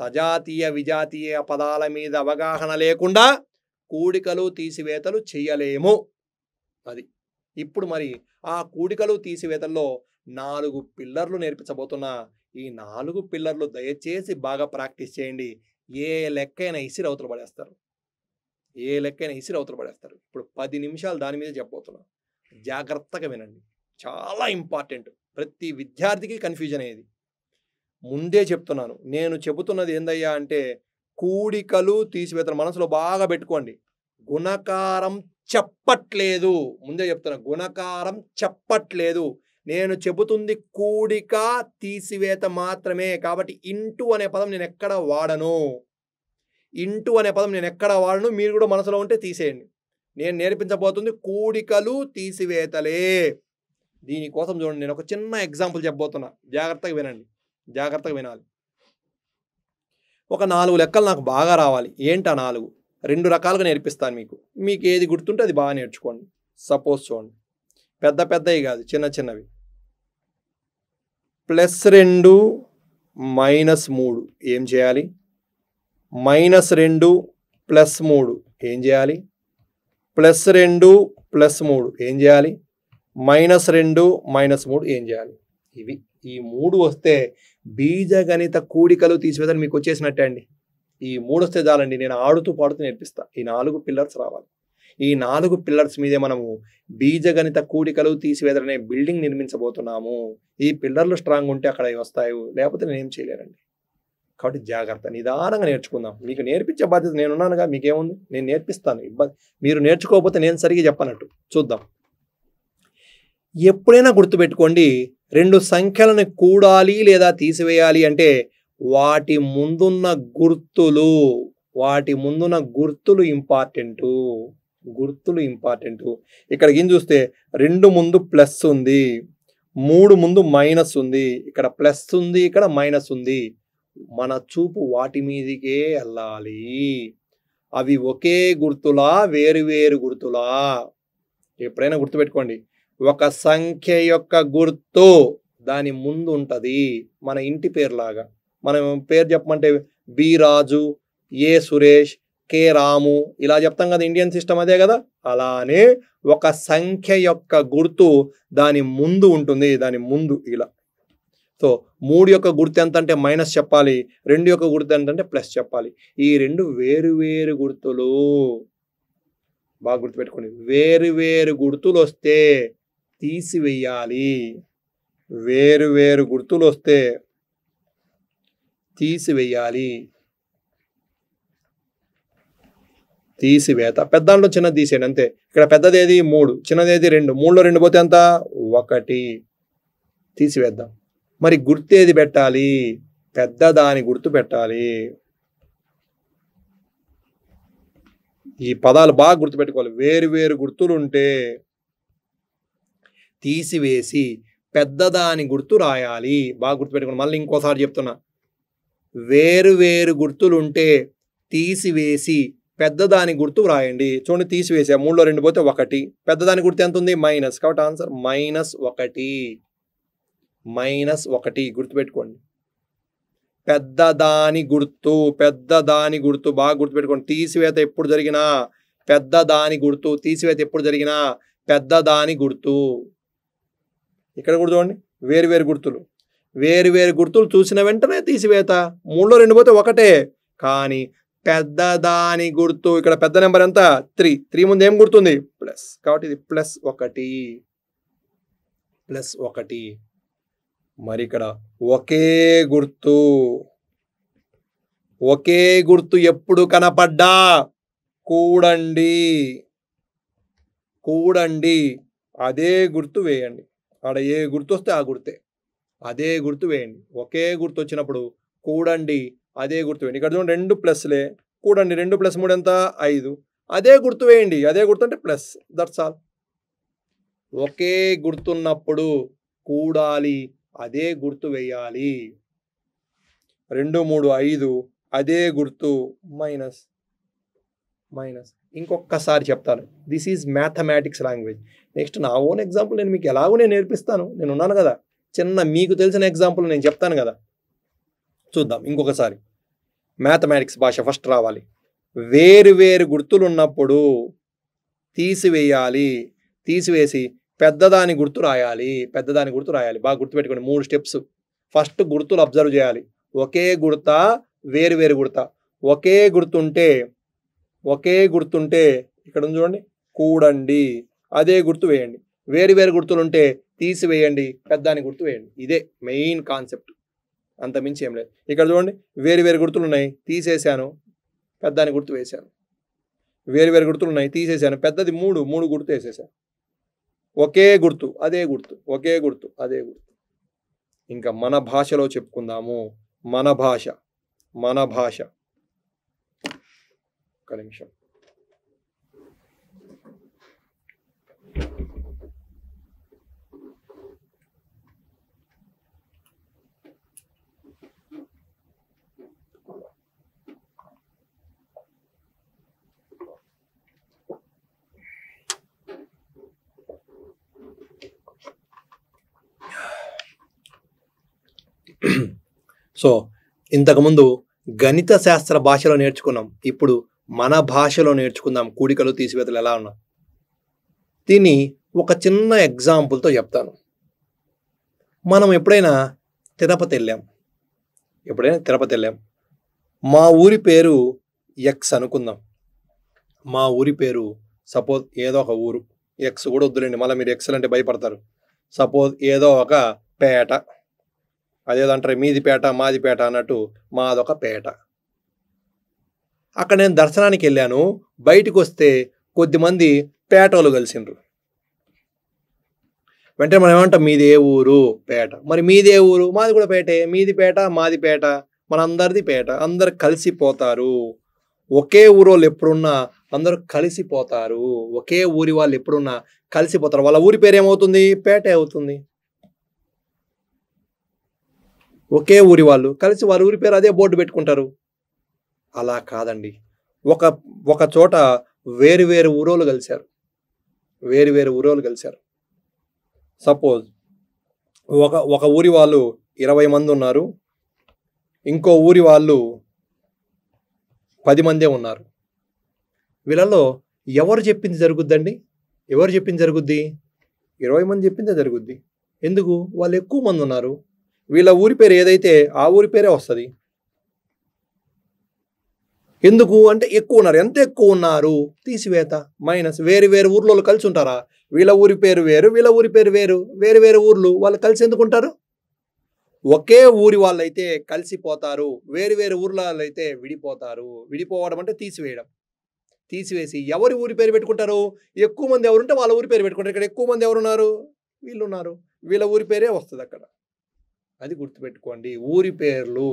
సజాతీయ విజాతీయ పదాల మీద అవగాహన లేకుండా కూడికలు తీసివేతలు చేయలేము అది ఇప్పుడు మరి ఆ కూడికలు తీసివేతల్లో నాలుగు పిల్లర్లు నేర్పించబోతున్నా ఈ నాలుగు పిల్లర్లు దయచేసి బాగా ప్రాక్టీస్ చేయండి ఏ లెక్కైనా ఇసిరి అవతలు పడేస్తారు ఏ లెక్కైనా ఇసిరి అవతలు పడేస్తారు ఇప్పుడు పది నిమిషాలు దాని మీద చెప్పబోతున్నా జాగ్రత్తగా వినండి చాలా ఇంపార్టెంట్ ప్రతి విద్యార్థికి కన్ఫ్యూజన్ అయ్యేది ముందే చెప్తున్నాను నేను చెబుతున్నది ఏందయ్యా అంటే కూడికలు తీసివేతలు మనసులో బాగా పెట్టుకోండి గుణకారం చెప్పట్లేదు ముందే చెప్తున్నా గుణకారం చెప్పట్లేదు నేను చెబుతుంది కూడిక తీసివేత మాత్రమే కాబట్టి ఇంటూ అనే పదం నేను ఎక్కడ వాడను ఇంటూ అనే పదం నేను ఎక్కడ వాడను మీరు కూడా మనసులో ఉంటే తీసేయండి నేను నేర్పించబోతుంది కూడికలు తీసివేతలే దీనికోసం చూడండి నేను ఒక చిన్న ఎగ్జాంపుల్ చెప్పబోతున్నా జాగ్రత్తగా వినండి జాగ్రత్తగా వినాలి ఒక నాలుగు లెక్కలు నాకు బాగా రావాలి ఏంటా నాలుగు రెండు రకాలుగా నేర్పిస్తాను మీకు మీకు ఏది గుర్తుంటే అది బాగా నేర్చుకోండి సపోజ్ చూడండి పెద్ద పెద్దవి కాదు చిన్న చిన్నవి ప్లస్ రెండు మైనస్ మూడు ఏం చేయాలి మైనస్ రెండు ప్లస్ మూడు ఏం చేయాలి ప్లస్ రెండు ప్లస్ మూడు ఏం చేయాలి మైనస్ రెండు మైనస్ మూడు ఏం చేయాలి ఇవి ఈ మూడు వస్తే బీజగణిత కూడికలు తీసివేదని మీకు వచ్చేసినట్టే అండి ఈ మూడు వస్తే చాలండి నేను ఆడుతూ పాడుతూ నేర్పిస్తా ఈ నాలుగు పిల్లర్స్ రావాలి ఈ నాలుగు పిల్లర్స్ మీదే మనము బీజగణిత కూడికలు తీసివేదనే బిల్డింగ్ నిర్మించబోతున్నాము ఈ పిల్లర్లు స్ట్రాంగ్ ఉంటే అక్కడ వస్తాయి లేకపోతే నేనేం చేయలేరండి కాబట్టి జాగ్రత్త నిదానంగా నేర్చుకుందాం మీకు నేర్పించే బాధ్యత నేనున్నానుగా మీకేముంది నేను నేర్పిస్తాను ఇబ్బంది మీరు నేర్చుకోకపోతే నేను సరిగ్గా చెప్పనట్టు చూద్దాం ఎప్పుడైనా గుర్తుపెట్టుకోండి రెండు సంఖ్యలను కూడాలి లేదా తీసివేయాలి అంటే వాటి ముందున్న గుర్తులు వాటి ముందున్న గుర్తులు ఇంపార్టెంటు గుర్తులు ఇంపార్టెంటు ఇక్కడ ఏం చూస్తే రెండు ముందు ప్లస్ ఉంది మూడు ముందు మైనస్ ఉంది ఇక్కడ ప్లస్ ఉంది ఇక్కడ మైనస్ ఉంది మన చూపు వాటి మీదికే వెళ్ళాలి అవి ఒకే గుర్తులా వేరు వేరు గుర్తులా ఎప్పుడైనా గుర్తుపెట్టుకోండి ఒక సంఖ్య యొక్క గుర్తు దాని ముందు ఉంటుంది మన ఇంటి పేరులాగా మనం పేరు చెప్పమంటే బి రాజు ఏ సురేష్ కే రాము ఇలా చెప్తాం కదా ఇండియన్ సిస్టమ్ అదే కదా అలానే ఒక సంఖ్య యొక్క గుర్తు దాని ముందు ఉంటుంది దాని ముందు ఇలా సో మూడు యొక్క గుర్తు ఎంత అంటే మైనస్ చెప్పాలి రెండు యొక్క గుర్తు ఎంతంటే ప్లస్ చెప్పాలి ఈ రెండు వేరు వేరు గుర్తులు బాగా గుర్తుపెట్టుకోండి వేరు వేరు గుర్తులు వస్తే తీసివేయాలి వేరు వేరు గుర్తులు వస్తే తీసివేయాలి తీసివేత పెద్ద దాంట్లో చిన్నది తీసేయండి అంతే ఇక్కడ పెద్దదేది మూడు చిన్నదేది రెండు మూడులో రెండు పోతే ఎంత ఒకటి తీసివేద్దాం మరి గుర్తు ఏది పెట్టాలి పెద్ద దాని గుర్తు పెట్టాలి ఈ పదాలు బాగా గుర్తుపెట్టుకోవాలి వేరు వేరు గుర్తులు ఉంటే తీసివేసి పెద్దదాని గుర్తు రాయాలి బాగా గుర్తుపెట్టుకోండి మళ్ళీ ఇంకోసారి చెప్తున్నా వేరు వేరు గుర్తులుంటే తీసివేసి పెద్దదాని గుర్తు వ్రాయండి చూడండి తీసివేసా మూడులో రెండు పోతే ఒకటి పెద్దదాని గుర్తు ఎంత ఉంది మైనస్ కాబట్టి ఆన్సర్ మైనస్ ఒకటి మైనస్ ఒకటి గుర్తుపెట్టుకోండి పెద్దదాని గుర్తు పెద్దదాని గుర్తు బాగా గుర్తుపెట్టుకోండి తీసివేత ఎప్పుడు జరిగినా పెద్దదాని గుర్తు తీసివేత ఎప్పుడు జరిగినా పెద్దదాని గుర్తు ఇక్కడ కూడా చూడండి వేరు వేరు గుర్తులు వేరు వేరు గుర్తులు చూసిన వెంటనే తీసివేత మూడులో రెండు పోతే ఒకటే కానీ పెద్దదాని గుర్తు ఇక్కడ పెద్ద నెంబర్ ఎంత త్రీ త్రీ ముందు ఏం గుర్తుంది ప్లస్ కాబట్టి ఇది ప్లస్ ఒకటి ప్లస్ ఒకటి మరి ఇక్కడ ఒకే గుర్తు ఒకే గుర్తు ఎప్పుడు కనపడ్డా కూడండి కూడండి అదే గుర్తు వేయండి ఆడ ఏ గుర్తు వస్తే ఆ గుర్తే అదే గుర్తు వేయండి ఒకే గుర్తు వచ్చినప్పుడు కూడండి అదే గుర్తు వేయండి ఇక్కడ చూడండి రెండు ప్లస్లే కూడండి రెండు ప్లస్ మూడు ఎంత ఐదు అదే గుర్తు వేయండి అదే గుర్తు అంటే ప్లస్ దట్స్ ఆల్ ఒకే గుర్తున్నప్పుడు కూడాలి అదే గుర్తు వేయాలి రెండు మూడు ఐదు అదే గుర్తు మైనస్ మైనస్ ఇంకొకసారి చెప్తాను this is mathematics language next నా ఓన్ ఎగ్జాంపుల్ నేను మీకు ఎలాగో నేను నేర్పిస్తాను నేను ఉన్నాను కదా చిన్న మీకు తెలిసిన ఎగ్జాంపుల్ నేను చెప్తాను కదా చూద్దాం ఇంకొకసారి మ్యాథమెటిక్స్ భాష ఫస్ట్ రావాలి వేరు వేరు గుర్తులు ఉన్నప్పుడు తీసివేయాలి తీసివేసి పెద్దదాని గుర్తు రాయాలి పెద్దదాని గుర్తు రాయాలి బాగా గుర్తుపెట్టుకోండి మూడు స్టెప్స్ ఫస్ట్ గుర్తులు అబ్జర్వ్ చేయాలి ఒకే గుర్త వేరు వేరు గుర్త ఒకే గుర్తుంటే ఒకే గుర్తుంటే ఇక్కడ చూడండి కూడండి అదే గుర్తు వేయండి వేరు వేరు గుర్తులుంటే తీసివేయండి పెద్దాని గుర్తు వేయండి ఇదే మెయిన్ కాన్సెప్ట్ అంత మించి ఏం లేదు ఇక్కడ చూడండి వేరు వేరు గుర్తులు ఉన్నాయి తీసేశాను పెద్దాని గుర్తు వేశాను వేరు వేరు గుర్తులు ఉన్నాయి తీసేశాను పెద్దది మూడు మూడు గుర్తు వేసేసాను ఒకే గుర్తు అదే గుర్తు ఒకే గుర్తు అదే గుర్తు ఇంకా మన భాషలో చెప్పుకుందాము మన భాష మన భాష నిమిషం సో ఇంతకుముందు గణిత శాస్త్ర భాషలో నేర్చుకున్నాం ఇప్పుడు మన భాషలో నేర్చుకుందాం కూడికలు తీసివేతలు ఎలా ఉన్నా దీన్ని ఒక చిన్న ఎగ్జాంపుల్తో చెప్తాను మనం ఎప్పుడైనా తిరపతి వెళ్ళాం ఎప్పుడైనా తిరపతి వెళ్ళాం మా ఊరి పేరు ఎక్స్ అనుకుందాం మా ఊరి పేరు సపోజ్ ఏదో ఒక ఊరు ఎక్స్ కూడా వద్దులేండి మళ్ళీ మీరు ఎక్స్ అంటే భయపడతారు సపోజ్ ఏదో ఒక పేట అదేదంటారు మీది పేట మాది పేట అన్నట్టు మాదొక పేట అక్కడ నేను దర్శనానికి వెళ్ళాను బయటకు వస్తే కొద్దిమంది పేటలు కలిసిండ్రు వెంటనే మనం ఏమంటాం మీదే ఊరు పేట మరి మీదే ఊరు మాది కూడా పేటే మీది పేట మాది పేట మనందరిది పేట అందరు కలిసిపోతారు ఒకే ఊరు వాళ్ళు ఎప్పుడున్నా అందరూ కలిసిపోతారు ఒకే ఊరి వాళ్ళు ఎప్పుడున్నా కలిసిపోతారు వాళ్ళ ఊరి పేరు ఏమవుతుంది పేట అవుతుంది ఒకే ఊరి వాళ్ళు కలిసి వాళ్ళ ఊరి పేరు అదే బోర్డు పెట్టుకుంటారు అలా కాదండి ఒక ఒక చోట వేరు వేరు ఊరోలు కలిశారు వేరు వేరు ఊరోలు కలిశారు సపోజ్ ఒక ఒక ఊరి వాళ్ళు ఇరవై మంది ఉన్నారు ఇంకో ఊరి వాళ్ళు పది మందే ఉన్నారు వీళ్ళలో ఎవరు చెప్పింది జరుగుద్దండి ఎవరు చెప్పింది జరుగుద్ది ఇరవై మంది చెప్పిందే జరుగుద్ది ఎందుకు వాళ్ళు ఎక్కువ మంది ఉన్నారు వీళ్ళ ఊరి పేరు ఏదైతే ఆ ఊరి పేరే వస్తుంది ఎందుకు అంటే ఎక్కువ ఉన్నారు ఎంత ఎక్కువ ఉన్నారు తీసివేత మైనస్ వేరు వేరు ఊర్లలో కలిసి ఉంటారా వీళ్ళ ఊరి పేరు వేరు వీళ్ళ ఊరి పేరు వేరు వేరు వేరు ఊర్లు వాళ్ళు కలిసి ఎందుకు ఉంటారు ఒకే ఊరి వాళ్ళైతే కలిసిపోతారు వేరు వేరు ఊర్లలో అయితే విడిపోతారు విడిపోవడం అంటే తీసివేయడం తీసివేసి ఎవరి ఊరి పేరు పెట్టుకుంటారు ఎక్కువ మంది ఎవరుంటే వాళ్ళ ఊరి పేరు పెట్టుకుంటారు ఇక్కడ ఎక్కువ మంది ఎవరున్నారు వీళ్ళు ఉన్నారు వీళ్ళ ఊరి పేరే వస్తుంది అక్కడ అది గుర్తుపెట్టుకోండి ఊరి పేర్లు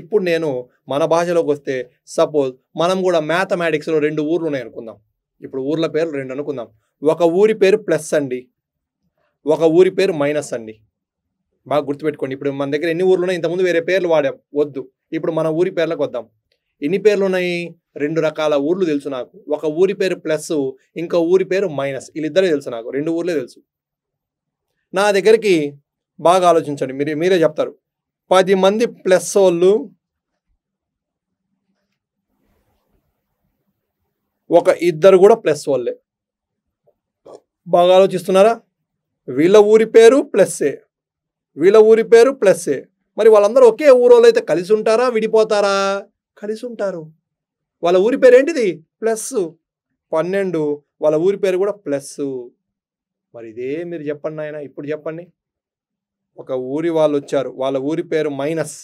ఇప్పుడు నేను మన భాషలోకి వస్తే సపోజ్ మనం కూడా మ్యాథమెటిక్స్లో రెండు ఊర్లు ఉన్నాయి అనుకుందాం ఇప్పుడు ఊర్ల పేర్లు రెండు అనుకుందాం ఒక ఊరి పేరు ప్లస్ అండి ఒక ఊరి పేరు మైనస్ అండి బాగా గుర్తుపెట్టుకోండి ఇప్పుడు మన దగ్గర ఎన్ని ఊర్లు ఉన్నాయి ఇంతకుముందు వేరే పేర్లు వాడాం వద్దు ఇప్పుడు మన ఊరి పేర్లకు వద్దాం ఎన్ని పేర్లు ఉన్నాయి రెండు రకాల ఊర్లు తెలుసు నాకు ఒక ఊరి పేరు ప్లస్ ఇంకో ఊరి పేరు మైనస్ వీళ్ళిద్దరే తెలుసు నాకు రెండు ఊర్లే తెలుసు నా దగ్గరికి బాగా ఆలోచించండి మీరు మీరే చెప్తారు పది మంది ప్లస్ వాళ్ళు ఒక ఇద్దరు కూడా ప్లస్ వాళ్ళే బాగా ఆలోచిస్తున్నారా వీళ్ళ ఊరి పేరు ప్లస్సే వీళ్ళ ఊరి పేరు ప్లస్సే మరి వాళ్ళందరూ ఒకే వాళ్ళు అయితే కలిసి ఉంటారా విడిపోతారా కలిసి ఉంటారు వాళ్ళ ఊరి పేరు ఏంటిది ప్లస్ పన్నెండు వాళ్ళ ఊరి పేరు కూడా ప్లస్ మరి ఇదే మీరు చెప్పండి ఆయన ఇప్పుడు చెప్పండి ఒక ఊరి వాళ్ళు వచ్చారు వాళ్ళ ఊరి పేరు మైనస్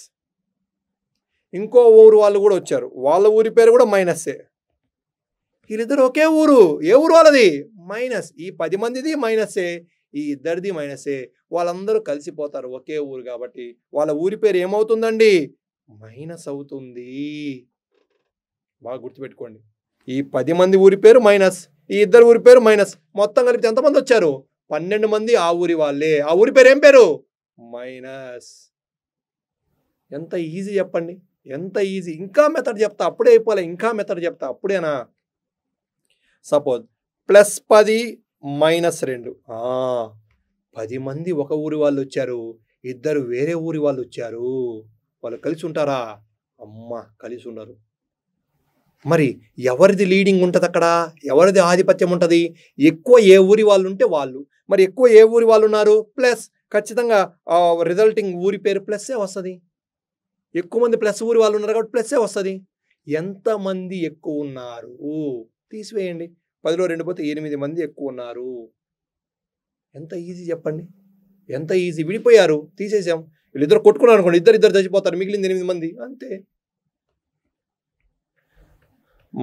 ఇంకో ఊరు వాళ్ళు కూడా వచ్చారు వాళ్ళ ఊరి పేరు కూడా మైనస్సే వీళ్ళిద్దరు ఒకే ఊరు ఏ ఊరు వాళ్ళది మైనస్ ఈ పది మందిది మైనస్సే ఈ ఇద్దరిది మైనసే వాళ్ళందరూ కలిసిపోతారు ఒకే ఊరు కాబట్టి వాళ్ళ ఊరి పేరు ఏమవుతుందండి మైనస్ అవుతుంది బాగా గుర్తుపెట్టుకోండి ఈ పది మంది ఊరి పేరు మైనస్ ఈ ఇద్దరు ఊరి పేరు మైనస్ మొత్తం కలిపితే ఎంతమంది వచ్చారు పన్నెండు మంది ఆ ఊరి వాళ్ళే ఆ ఊరి పేరు ఏం పేరు మైనస్ ఎంత ఈజీ చెప్పండి ఎంత ఈజీ ఇంకా మెథడ్ చెప్తా అప్పుడే అయిపోలే ఇంకా మెథడ్ చెప్తా అప్పుడేనా సపోజ్ ప్లస్ పది మైనస్ రెండు పది మంది ఒక ఊరి వాళ్ళు వచ్చారు ఇద్దరు వేరే ఊరి వాళ్ళు వచ్చారు వాళ్ళు కలిసి ఉంటారా అమ్మ కలిసి ఉండరు మరి ఎవరిది లీడింగ్ ఉంటుంది అక్కడ ఎవరిది ఆధిపత్యం ఉంటుంది ఎక్కువ ఏ ఊరి వాళ్ళు ఉంటే వాళ్ళు మరి ఎక్కువ ఏ ఊరి వాళ్ళు ఉన్నారు ప్లస్ ఖచ్చితంగా రిజల్టింగ్ ఊరి పేరు ప్లస్సే వస్తుంది ఎక్కువ మంది ప్లస్ ఊరి వాళ్ళు ఉన్నారు కాబట్టి ప్లస్సే వస్తుంది ఎంతమంది ఎక్కువ ఉన్నారు తీసివేయండి పదిలో రెండు పోతే ఎనిమిది మంది ఎక్కువ ఉన్నారు ఎంత ఈజీ చెప్పండి ఎంత ఈజీ విడిపోయారు తీసేసాం వీళ్ళిద్దరు కొట్టుకున్నారు అనుకోండి ఇద్దరు ఇద్దరు చచ్చిపోతారు మిగిలింది ఎనిమిది మంది అంతే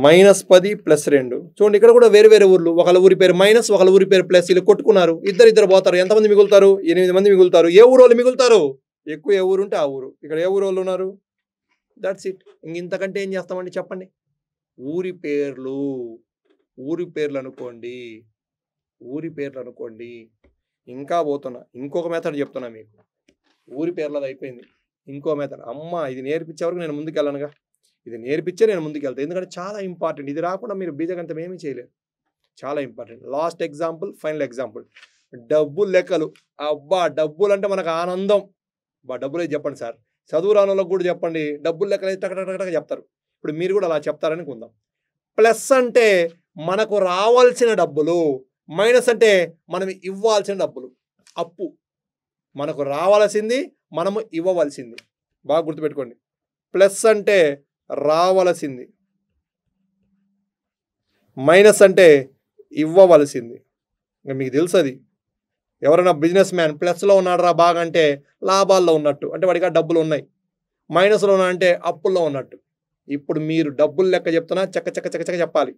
మైనస్ పది ప్లస్ రెండు చూడండి ఇక్కడ కూడా వేరు వేరే ఊర్లు ఒకళ్ళ ఊరి పేరు మైనస్ ఒకళ్ళ ఊరి పేరు ప్లస్ వీళ్ళు కొట్టుకున్నారు ఇద్దరు ఇద్దరు పోతారు ఎంతమంది మిగులుతారు ఎనిమిది మంది మిగులుతారు ఏ ఊరు వాళ్ళు మిగులుతారు ఎక్కువ ఏ ఊరు ఉంటే ఆ ఊరు ఇక్కడ ఏ ఊరు వాళ్ళు ఉన్నారు దట్స్ ఇట్ ఇంతకంటే ఏం చేస్తామండి చెప్పండి ఊరి పేర్లు ఊరి పేర్లు అనుకోండి ఊరి పేర్లు అనుకోండి ఇంకా పోతున్నా ఇంకొక మెథడ్ చెప్తున్నా మీకు ఊరి పేర్లది అయిపోయింది ఇంకో మెథడ్ అమ్మ ఇది నేర్పించే వరకు నేను ముందుకు వెళ్ళనుగా ఇది నేర్పించే నేను ముందుకు వెళ్తాను ఎందుకంటే చాలా ఇంపార్టెంట్ ఇది రాకుండా మీరు బీజగంతం ఏమీ చేయలేరు చాలా important last example final example డబ్బు లెక్కలు అబ్బా డబ్బులు అంటే మనకు ఆనందం బా డబ్బులు చెప్పండి సార్ చదువు రానంలో వాళ్ళకి కూడా చెప్పండి డబ్బులు లెక్కలు టకటకటక చెప్తారు ఇప్పుడు మీరు కూడా అలా చెప్తారని కొందాం ప్లస్ అంటే మనకు రావాల్సిన డబ్బులు మైనస్ అంటే మనం ఇవ్వాల్సిన డబ్బులు అప్పు మనకు రావాల్సింది మనము ఇవ్వవలసింది బాగా గుర్తుపెట్టుకోండి ప్లస్ అంటే రావలసింది మైనస్ అంటే ఇవ్వవలసింది ఇంకా మీకు తెలుసు అది ఎవరైనా బిజినెస్ మ్యాన్ ప్లస్లో ఉన్నాడు రా బాగా అంటే లాభాల్లో ఉన్నట్టు అంటే వాడికి డబ్బులు ఉన్నాయి మైనస్లో ఉన్నా అంటే అప్పుల్లో ఉన్నట్టు ఇప్పుడు మీరు డబ్బులు లెక్క చెప్తున్నా చక్క చక్క చక్క చక్క చెప్పాలి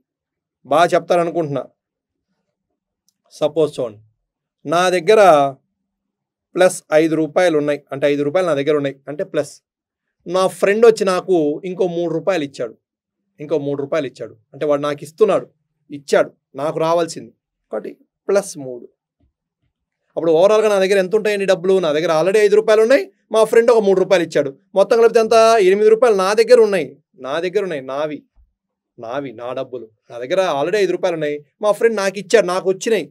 బాగా చెప్తారనుకుంటున్నా సపోజ్ చూడండి నా దగ్గర ప్లస్ ఐదు రూపాయలు ఉన్నాయి అంటే ఐదు రూపాయలు నా దగ్గర ఉన్నాయి అంటే ప్లస్ నా ఫ్రెండ్ వచ్చి నాకు ఇంకో మూడు రూపాయలు ఇచ్చాడు ఇంకో మూడు రూపాయలు ఇచ్చాడు అంటే వాడు నాకు ఇస్తున్నాడు ఇచ్చాడు నాకు రావాల్సింది ఒకటి ప్లస్ మూడు అప్పుడు ఓవరాల్గా నా దగ్గర ఎంత ఉంటాయండి డబ్బులు నా దగ్గర ఆల్రెడీ ఐదు రూపాయలు ఉన్నాయి మా ఫ్రెండ్ ఒక మూడు రూపాయలు ఇచ్చాడు మొత్తం కలిపితే ఎంత ఎనిమిది రూపాయలు నా దగ్గర ఉన్నాయి నా దగ్గర ఉన్నాయి నావి నావి నా డబ్బులు నా దగ్గర ఆల్రెడీ ఐదు రూపాయలు ఉన్నాయి మా ఫ్రెండ్ నాకు ఇచ్చాడు నాకు వచ్చినాయి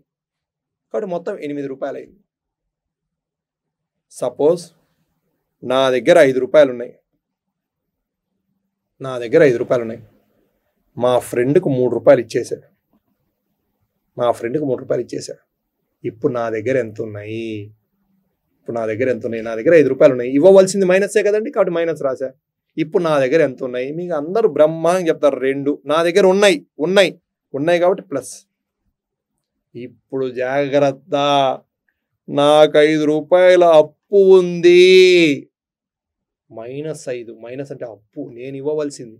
కాబట్టి మొత్తం ఎనిమిది రూపాయలు అయింది సపోజ్ నా దగ్గర ఐదు రూపాయలు ఉన్నాయి నా దగ్గర ఐదు రూపాయలు ఉన్నాయి మా ఫ్రెండ్కు మూడు రూపాయలు ఇచ్చేసా మా ఫ్రెండ్కి మూడు రూపాయలు ఇచ్చేసా ఇప్పుడు నా దగ్గర ఎంత ఉన్నాయి ఇప్పుడు నా దగ్గర ఎంత ఉన్నాయి నా దగ్గర ఐదు రూపాయలు ఉన్నాయి ఇవ్వవలసింది మైనసే కదండి కాబట్టి మైనస్ రాశా ఇప్పుడు నా దగ్గర ఎంత ఉన్నాయి మీకు అందరూ అని చెప్తారు రెండు నా దగ్గర ఉన్నాయి ఉన్నాయి ఉన్నాయి కాబట్టి ప్లస్ ఇప్పుడు జాగ్రత్త నాకు ఐదు రూపాయల అప్పు ఉంది మైనస్ ఐదు మైనస్ అంటే అప్పు నేను ఇవ్వవలసింది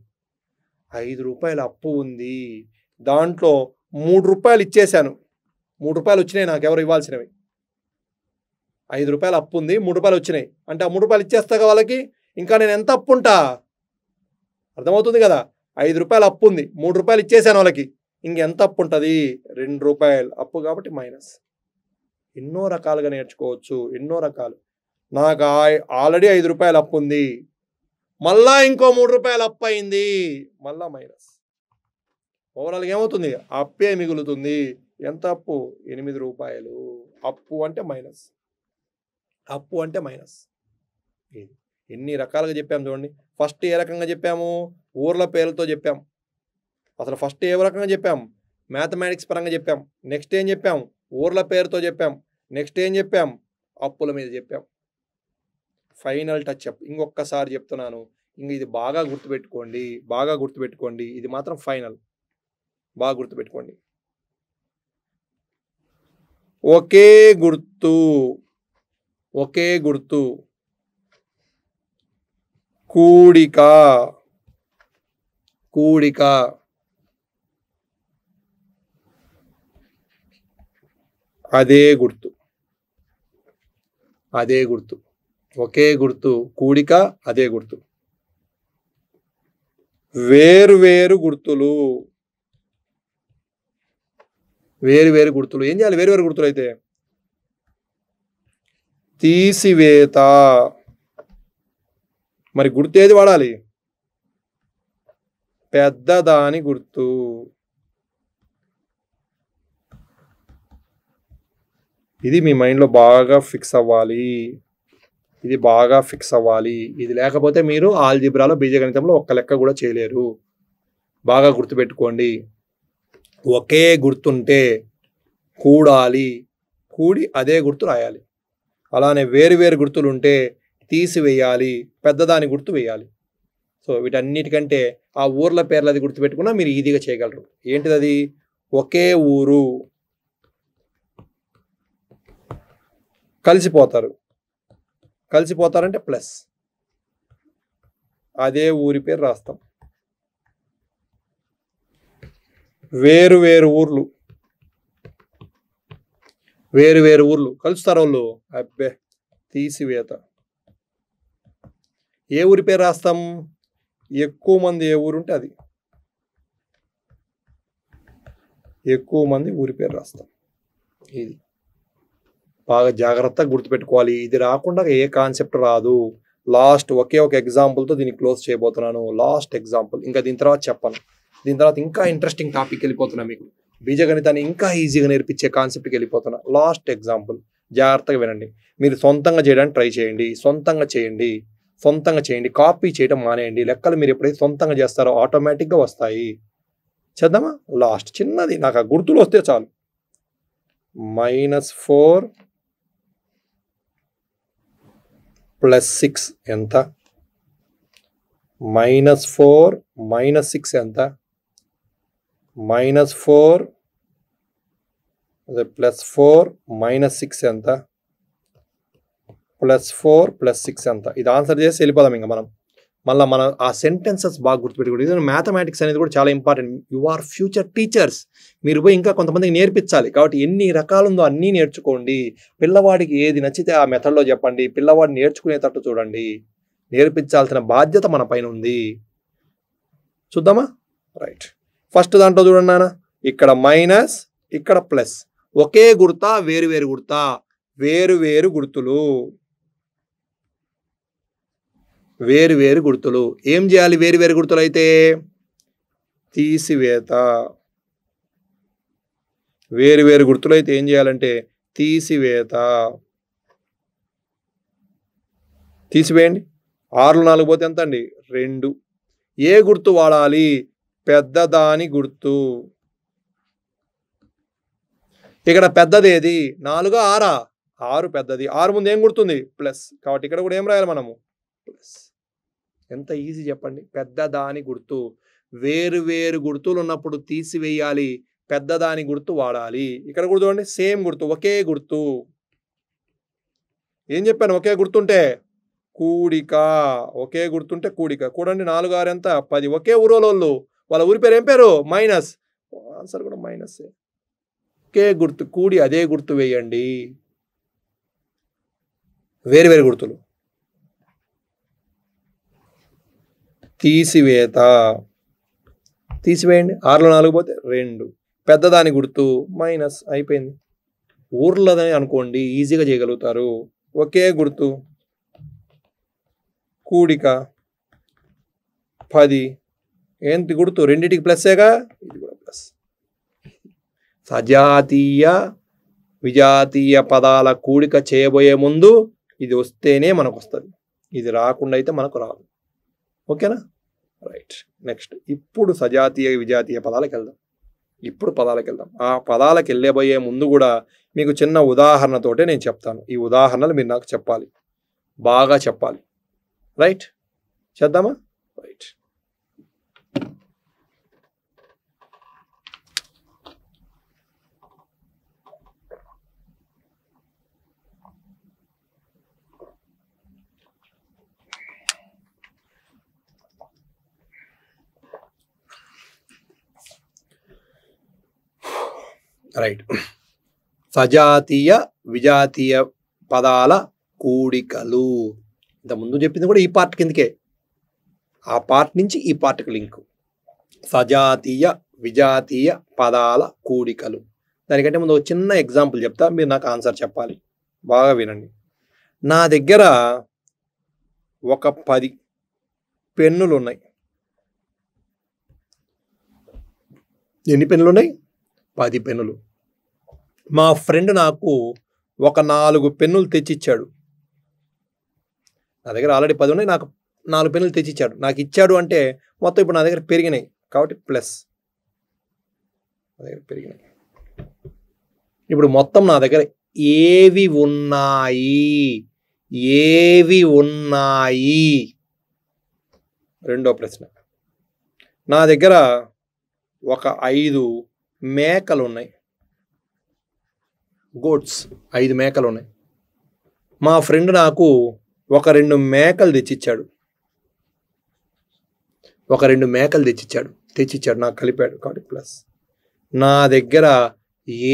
ఐదు రూపాయల అప్పు ఉంది దాంట్లో మూడు రూపాయలు ఇచ్చేశాను మూడు రూపాయలు వచ్చినాయి నాకు ఎవరు ఇవ్వాల్సినవి ఐదు రూపాయలు అప్పు ఉంది మూడు రూపాయలు వచ్చినాయి అంటే ఆ మూడు రూపాయలు ఇచ్చేస్తాగా వాళ్ళకి ఇంకా నేను ఎంత అప్పు ఉంటా అర్థమవుతుంది కదా ఐదు రూపాయలు అప్పు ఉంది మూడు రూపాయలు ఇచ్చేసాను వాళ్ళకి ఇంకెంత అప్పు ఉంటుంది రెండు రూపాయలు అప్పు కాబట్టి మైనస్ ఎన్నో రకాలుగా నేర్చుకోవచ్చు ఎన్నో రకాలు నాకు ఆల్రెడీ ఐదు రూపాయలు అప్పు ఉంది మళ్ళా ఇంకో మూడు రూపాయలు అప్పు అయింది మళ్ళా మైనస్ ఓవరాల్గా ఏమవుతుంది అప్పే మిగులుతుంది ఎంత అప్పు ఎనిమిది రూపాయలు అప్పు అంటే మైనస్ అప్పు అంటే మైనస్ ఎన్ని రకాలుగా చెప్పాము చూడండి ఫస్ట్ ఏ రకంగా చెప్పాము ఊర్ల పేర్లతో చెప్పాం అసలు ఫస్ట్ ఏ రకంగా చెప్పాం మ్యాథమెటిక్స్ పరంగా చెప్పాం నెక్స్ట్ ఏం చెప్పాం ఊర్ల పేరుతో చెప్పాం నెక్స్ట్ ఏం చెప్పాం అప్పుల మీద చెప్పాం ఫైనల్ టచ్ చెప్ ఇంకొకసారి చెప్తున్నాను ఇంక ఇది బాగా గుర్తుపెట్టుకోండి బాగా గుర్తుపెట్టుకోండి ఇది మాత్రం ఫైనల్ బాగా గుర్తుపెట్టుకోండి ఒకే గుర్తు ఒకే గుర్తు కూడిక కూడిక అదే గుర్తు అదే గుర్తు ఒకే గుర్తు కూడిక అదే గుర్తు వేరు వేరు గుర్తులు వేరు వేరు గుర్తులు ఏం చేయాలి వేరు వేరు గుర్తులు అయితే తీసివేత మరి గుర్తు ఏది వాడాలి పెద్దదాని గుర్తు ఇది మీ మైండ్లో బాగా ఫిక్స్ అవ్వాలి ఇది బాగా ఫిక్స్ అవ్వాలి ఇది లేకపోతే మీరు ఆల్జిబ్రాలో బీజగణితంలో ఒక్క లెక్క కూడా చేయలేరు బాగా గుర్తుపెట్టుకోండి ఒకే గుర్తుంటే కూడాలి కూడి అదే గుర్తు రాయాలి అలానే వేరు వేరు గుర్తులుంటే తీసివేయాలి పెద్దదాని గుర్తు వేయాలి సో వీటన్నిటికంటే ఆ ఊర్ల పేర్లు అది గుర్తుపెట్టుకున్నా మీరు ఈజీగా చేయగలరు ఏంటిది అది ఒకే ఊరు కలిసిపోతారు కలిసిపోతారంటే ప్లస్ అదే ఊరి పేరు రాస్తాం వేరు వేరు ఊర్లు వేరు వేరు ఊర్లు కలుస్తారు వాళ్ళు అబ్బే తీసివేత ఏ ఊరి పేరు రాస్తాం ఎక్కువ మంది ఏ ఊరు ఉంటే అది ఎక్కువ మంది ఊరి పేరు రాస్తాం ఇది బాగా జాగ్రత్తగా గుర్తుపెట్టుకోవాలి ఇది రాకుండా ఏ కాన్సెప్ట్ రాదు లాస్ట్ ఒకే ఒక ఎగ్జాంపుల్తో దీన్ని క్లోజ్ చేయబోతున్నాను లాస్ట్ ఎగ్జాంపుల్ ఇంకా దీని తర్వాత చెప్పను దీని తర్వాత ఇంకా ఇంట్రెస్టింగ్ టాపిక్ వెళ్ళిపోతున్నా మీకు బీజగణితాన్ని ఇంకా ఈజీగా నేర్పించే కాన్సెప్ట్కి వెళ్ళిపోతున్నా లాస్ట్ ఎగ్జాంపుల్ జాగ్రత్తగా వినండి మీరు సొంతంగా చేయడానికి ట్రై చేయండి సొంతంగా చేయండి సొంతంగా చేయండి కాపీ చేయడం మానేయండి లెక్కలు మీరు ఎప్పుడైతే సొంతంగా చేస్తారో ఆటోమేటిక్గా వస్తాయి చేద్దామా లాస్ట్ చిన్నది నాకు ఆ గుర్తులు వస్తే చాలు మైనస్ ఫోర్ ప్లస్ సిక్స్ ఎంత మైనస్ ఫోర్ మైనస్ సిక్స్ ఎంత మైనస్ ఫోర్ అదే ప్లస్ ఫోర్ మైనస్ సిక్స్ ఎంత ప్లస్ ఫోర్ ప్లస్ సిక్స్ ఎంత ఇది ఆన్సర్ చేసి వెళ్ళిపోదాం ఇంకా మనం మళ్ళీ మన ఆ సెంటెన్సెస్ బాగా గుర్తుపెట్టుకోండి ఇదే మ్యాథమెటిక్స్ అనేది కూడా చాలా important you are future teachers మీరు పోయి ఇంకా కొంతమందికి నేర్పించాలి కాబట్టి ఎన్ని రకాలు ఉందో అన్నీ నేర్చుకోండి పిల్లవాడికి ఏది నచ్చితే ఆ మెథడ్లో చెప్పండి పిల్లవాడిని నేర్చుకునేటట్టు చూడండి నేర్పించాల్సిన బాధ్యత మన పైన ఉంది చూద్దామా రైట్ ఫస్ట్ దాంట్లో చూడండి నాన్న ఇక్కడ మైనస్ ఇక్కడ ప్లస్ ఒకే గుర్తా వేరు వేరు గుర్తా వేరు వేరు గుర్తులు వేరు వేరు గుర్తులు ఏం చేయాలి వేరు వేరు గుర్తులు అయితే తీసివేత వేరు వేరు గుర్తులు అయితే ఏం చేయాలంటే తీసివేత తీసివేయండి ఆరులు నాలుగు పోతే ఎంత అండి రెండు ఏ గుర్తు వాడాలి పెద్దదాని గుర్తు ఇక్కడ పెద్దది ఏది నాలుగు ఆరా ఆరు పెద్దది ఆరు ముందు ఏం గుర్తుంది ప్లస్ కాబట్టి ఇక్కడ కూడా ఏం రాయాలి మనము ప్లస్ ఎంత ఈజీ చెప్పండి పెద్దదాని గుర్తు వేరు వేరు గుర్తులు ఉన్నప్పుడు తీసివేయాలి పెద్దదాని గుర్తు వాడాలి ఇక్కడ గుర్తు చూడండి సేమ్ గుర్తు ఒకే గుర్తు ఏం చెప్పాను ఒకే గుర్తుంటే కూడిక ఒకే గుర్తుంటే కూడిక కూడండి నాలుగు ఆరు ఎంత పది ఒకే ఊరోలోళ్ళు వాళ్ళ ఊరి పేరు ఏం పేరు మైనస్ ఆన్సర్ కూడా మైనస్ ఒకే గుర్తు కూడి అదే గుర్తు వేయండి వేరు వేరు గుర్తులు తీసివేత తీసివేయండి ఆరులో నాలుగు పోతే రెండు పెద్దదాని గుర్తు మైనస్ అయిపోయింది ఊర్లదని అనుకోండి ఈజీగా చేయగలుగుతారు ఒకే గుర్తు కూడిక పది ఏంటి గుర్తు రెండింటికి ప్లస్సేగా ఇది కూడా ప్లస్ సజాతీయ విజాతీయ పదాల కూడిక చేయబోయే ముందు ఇది వస్తేనే మనకు వస్తుంది ఇది రాకుండా అయితే మనకు రాదు ఓకేనా రైట్ నెక్స్ట్ ఇప్పుడు సజాతీయ విజాతీయ పదాలకు వెళ్దాం ఇప్పుడు పదాలకు వెళ్దాం ఆ పదాలకు వెళ్ళబోయే ముందు కూడా మీకు చిన్న ఉదాహరణతోటే నేను చెప్తాను ఈ ఉదాహరణలు మీరు నాకు చెప్పాలి బాగా చెప్పాలి రైట్ చేద్దామా రైట్ సజాతీయ విజాతీయ పదాల కూడికలు ఇంతకుముందు చెప్పింది కూడా ఈ పార్ట్ కిందకే ఆ పార్ట్ నుంచి ఈ పార్ట్కి లింకు సజాతీయ విజాతీయ పదాల కూడికలు దానికంటే ముందు ఒక చిన్న ఎగ్జాంపుల్ చెప్తా మీరు నాకు ఆన్సర్ చెప్పాలి బాగా వినండి నా దగ్గర ఒక పది పెన్నులు ఉన్నాయి ఎన్ని పెన్నులు ఉన్నాయి పది పెన్నులు మా ఫ్రెండ్ నాకు ఒక నాలుగు పెన్నులు తెచ్చిచ్చాడు నా దగ్గర ఆల్రెడీ పది ఉన్నాయి నాకు నాలుగు పెన్నులు తెచ్చిచ్చాడు నాకు ఇచ్చాడు అంటే మొత్తం ఇప్పుడు నా దగ్గర పెరిగినాయి కాబట్టి ప్లస్ నా దగ్గర పెరిగినాయి ఇప్పుడు మొత్తం నా దగ్గర ఏవి ఉన్నాయి ఏవి ఉన్నాయి రెండో ప్రశ్న నా దగ్గర ఒక ఐదు మేకలు ఉన్నాయి గోట్స్ ఐదు మేకలు ఉన్నాయి మా ఫ్రెండ్ నాకు ఒక రెండు మేకలు తెచ్చిచ్చాడు ఒక రెండు మేకలు తెచ్చిచ్చాడు తెచ్చిచ్చాడు నాకు కలిపాడు కాబట్టి ప్లస్ నా దగ్గర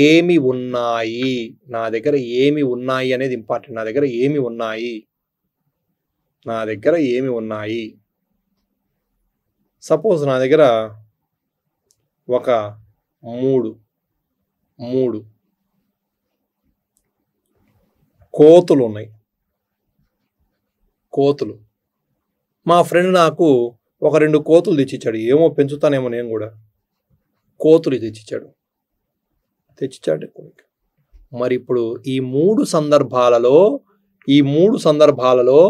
ఏమి ఉన్నాయి నా దగ్గర ఏమి ఉన్నాయి అనేది ఇంపార్టెంట్ నా దగ్గర ఏమి ఉన్నాయి నా దగ్గర ఏమి ఉన్నాయి సపోజ్ నా దగ్గర ఒక మూడు మూడు కోతులు ఉన్నాయి కోతులు మా ఫ్రెండ్ నాకు ఒక రెండు కోతులు తెచ్చిచ్చాడు ఏమో పెంచుతానేమో నేను కూడా కోతులు తెచ్చిచ్చాడు తెచ్చిచ్చాడు కోరిక మరి ఇప్పుడు ఈ మూడు సందర్భాలలో ఈ మూడు సందర్భాలలో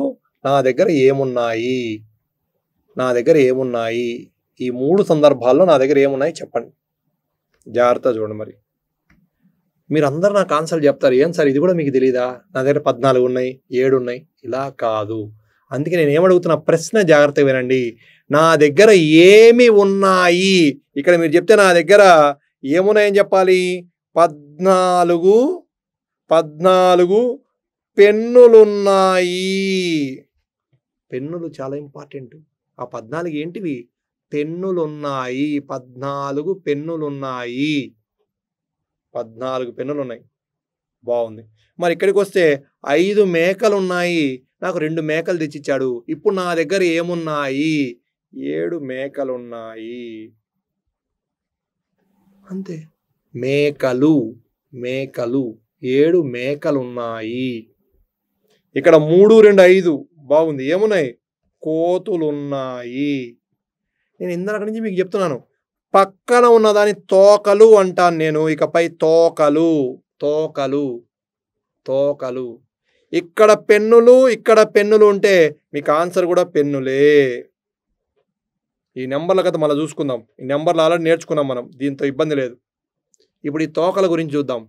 నా దగ్గర ఏమున్నాయి నా దగ్గర ఏమున్నాయి ఈ మూడు సందర్భాల్లో నా దగ్గర ఏమున్నాయి చెప్పండి జాగ్రత్త చూడండి మరి మీరు అందరు నాకు ఆన్సర్ చెప్తారు ఏం సార్ ఇది కూడా మీకు తెలియదా నా దగ్గర పద్నాలుగు ఉన్నాయి ఏడు ఉన్నాయి ఇలా కాదు అందుకే నేను ఏమడుగుతున్నా ప్రశ్న జాగ్రత్త వినండి నా దగ్గర ఏమి ఉన్నాయి ఇక్కడ మీరు చెప్తే నా దగ్గర ఏమున్నాయని చెప్పాలి పద్నాలుగు పద్నాలుగు పెన్నులున్నాయి పెన్నులు చాలా ఇంపార్టెంట్ ఆ పద్నాలుగు ఏంటివి పెన్నులున్నాయి పద్నాలుగు పెన్నులున్నాయి పద్నాలుగు పెన్నులున్నాయి బాగుంది మరి ఇక్కడికి వస్తే ఐదు మేకలు ఉన్నాయి నాకు రెండు మేకలు తెచ్చిచ్చాడు ఇప్పుడు నా దగ్గర ఏమున్నాయి ఏడు మేకలున్నాయి అంతే మేకలు మేకలు ఏడు మేకలున్నాయి ఇక్కడ మూడు రెండు ఐదు బాగుంది ఏమున్నాయి కోతులున్నాయి నేను ఇందాక నుంచి మీకు చెప్తున్నాను పక్కన ఉన్నదాని తోకలు అంటాను నేను ఇకపై తోకలు తోకలు తోకలు ఇక్కడ పెన్నులు ఇక్కడ పెన్నులు ఉంటే మీకు ఆన్సర్ కూడా పెన్నులే ఈ నెంబర్ల కథ మళ్ళీ చూసుకుందాం ఈ నెంబర్లు ఆల్రెడీ నేర్చుకున్నాం మనం దీంతో ఇబ్బంది లేదు ఇప్పుడు ఈ తోకల గురించి చూద్దాం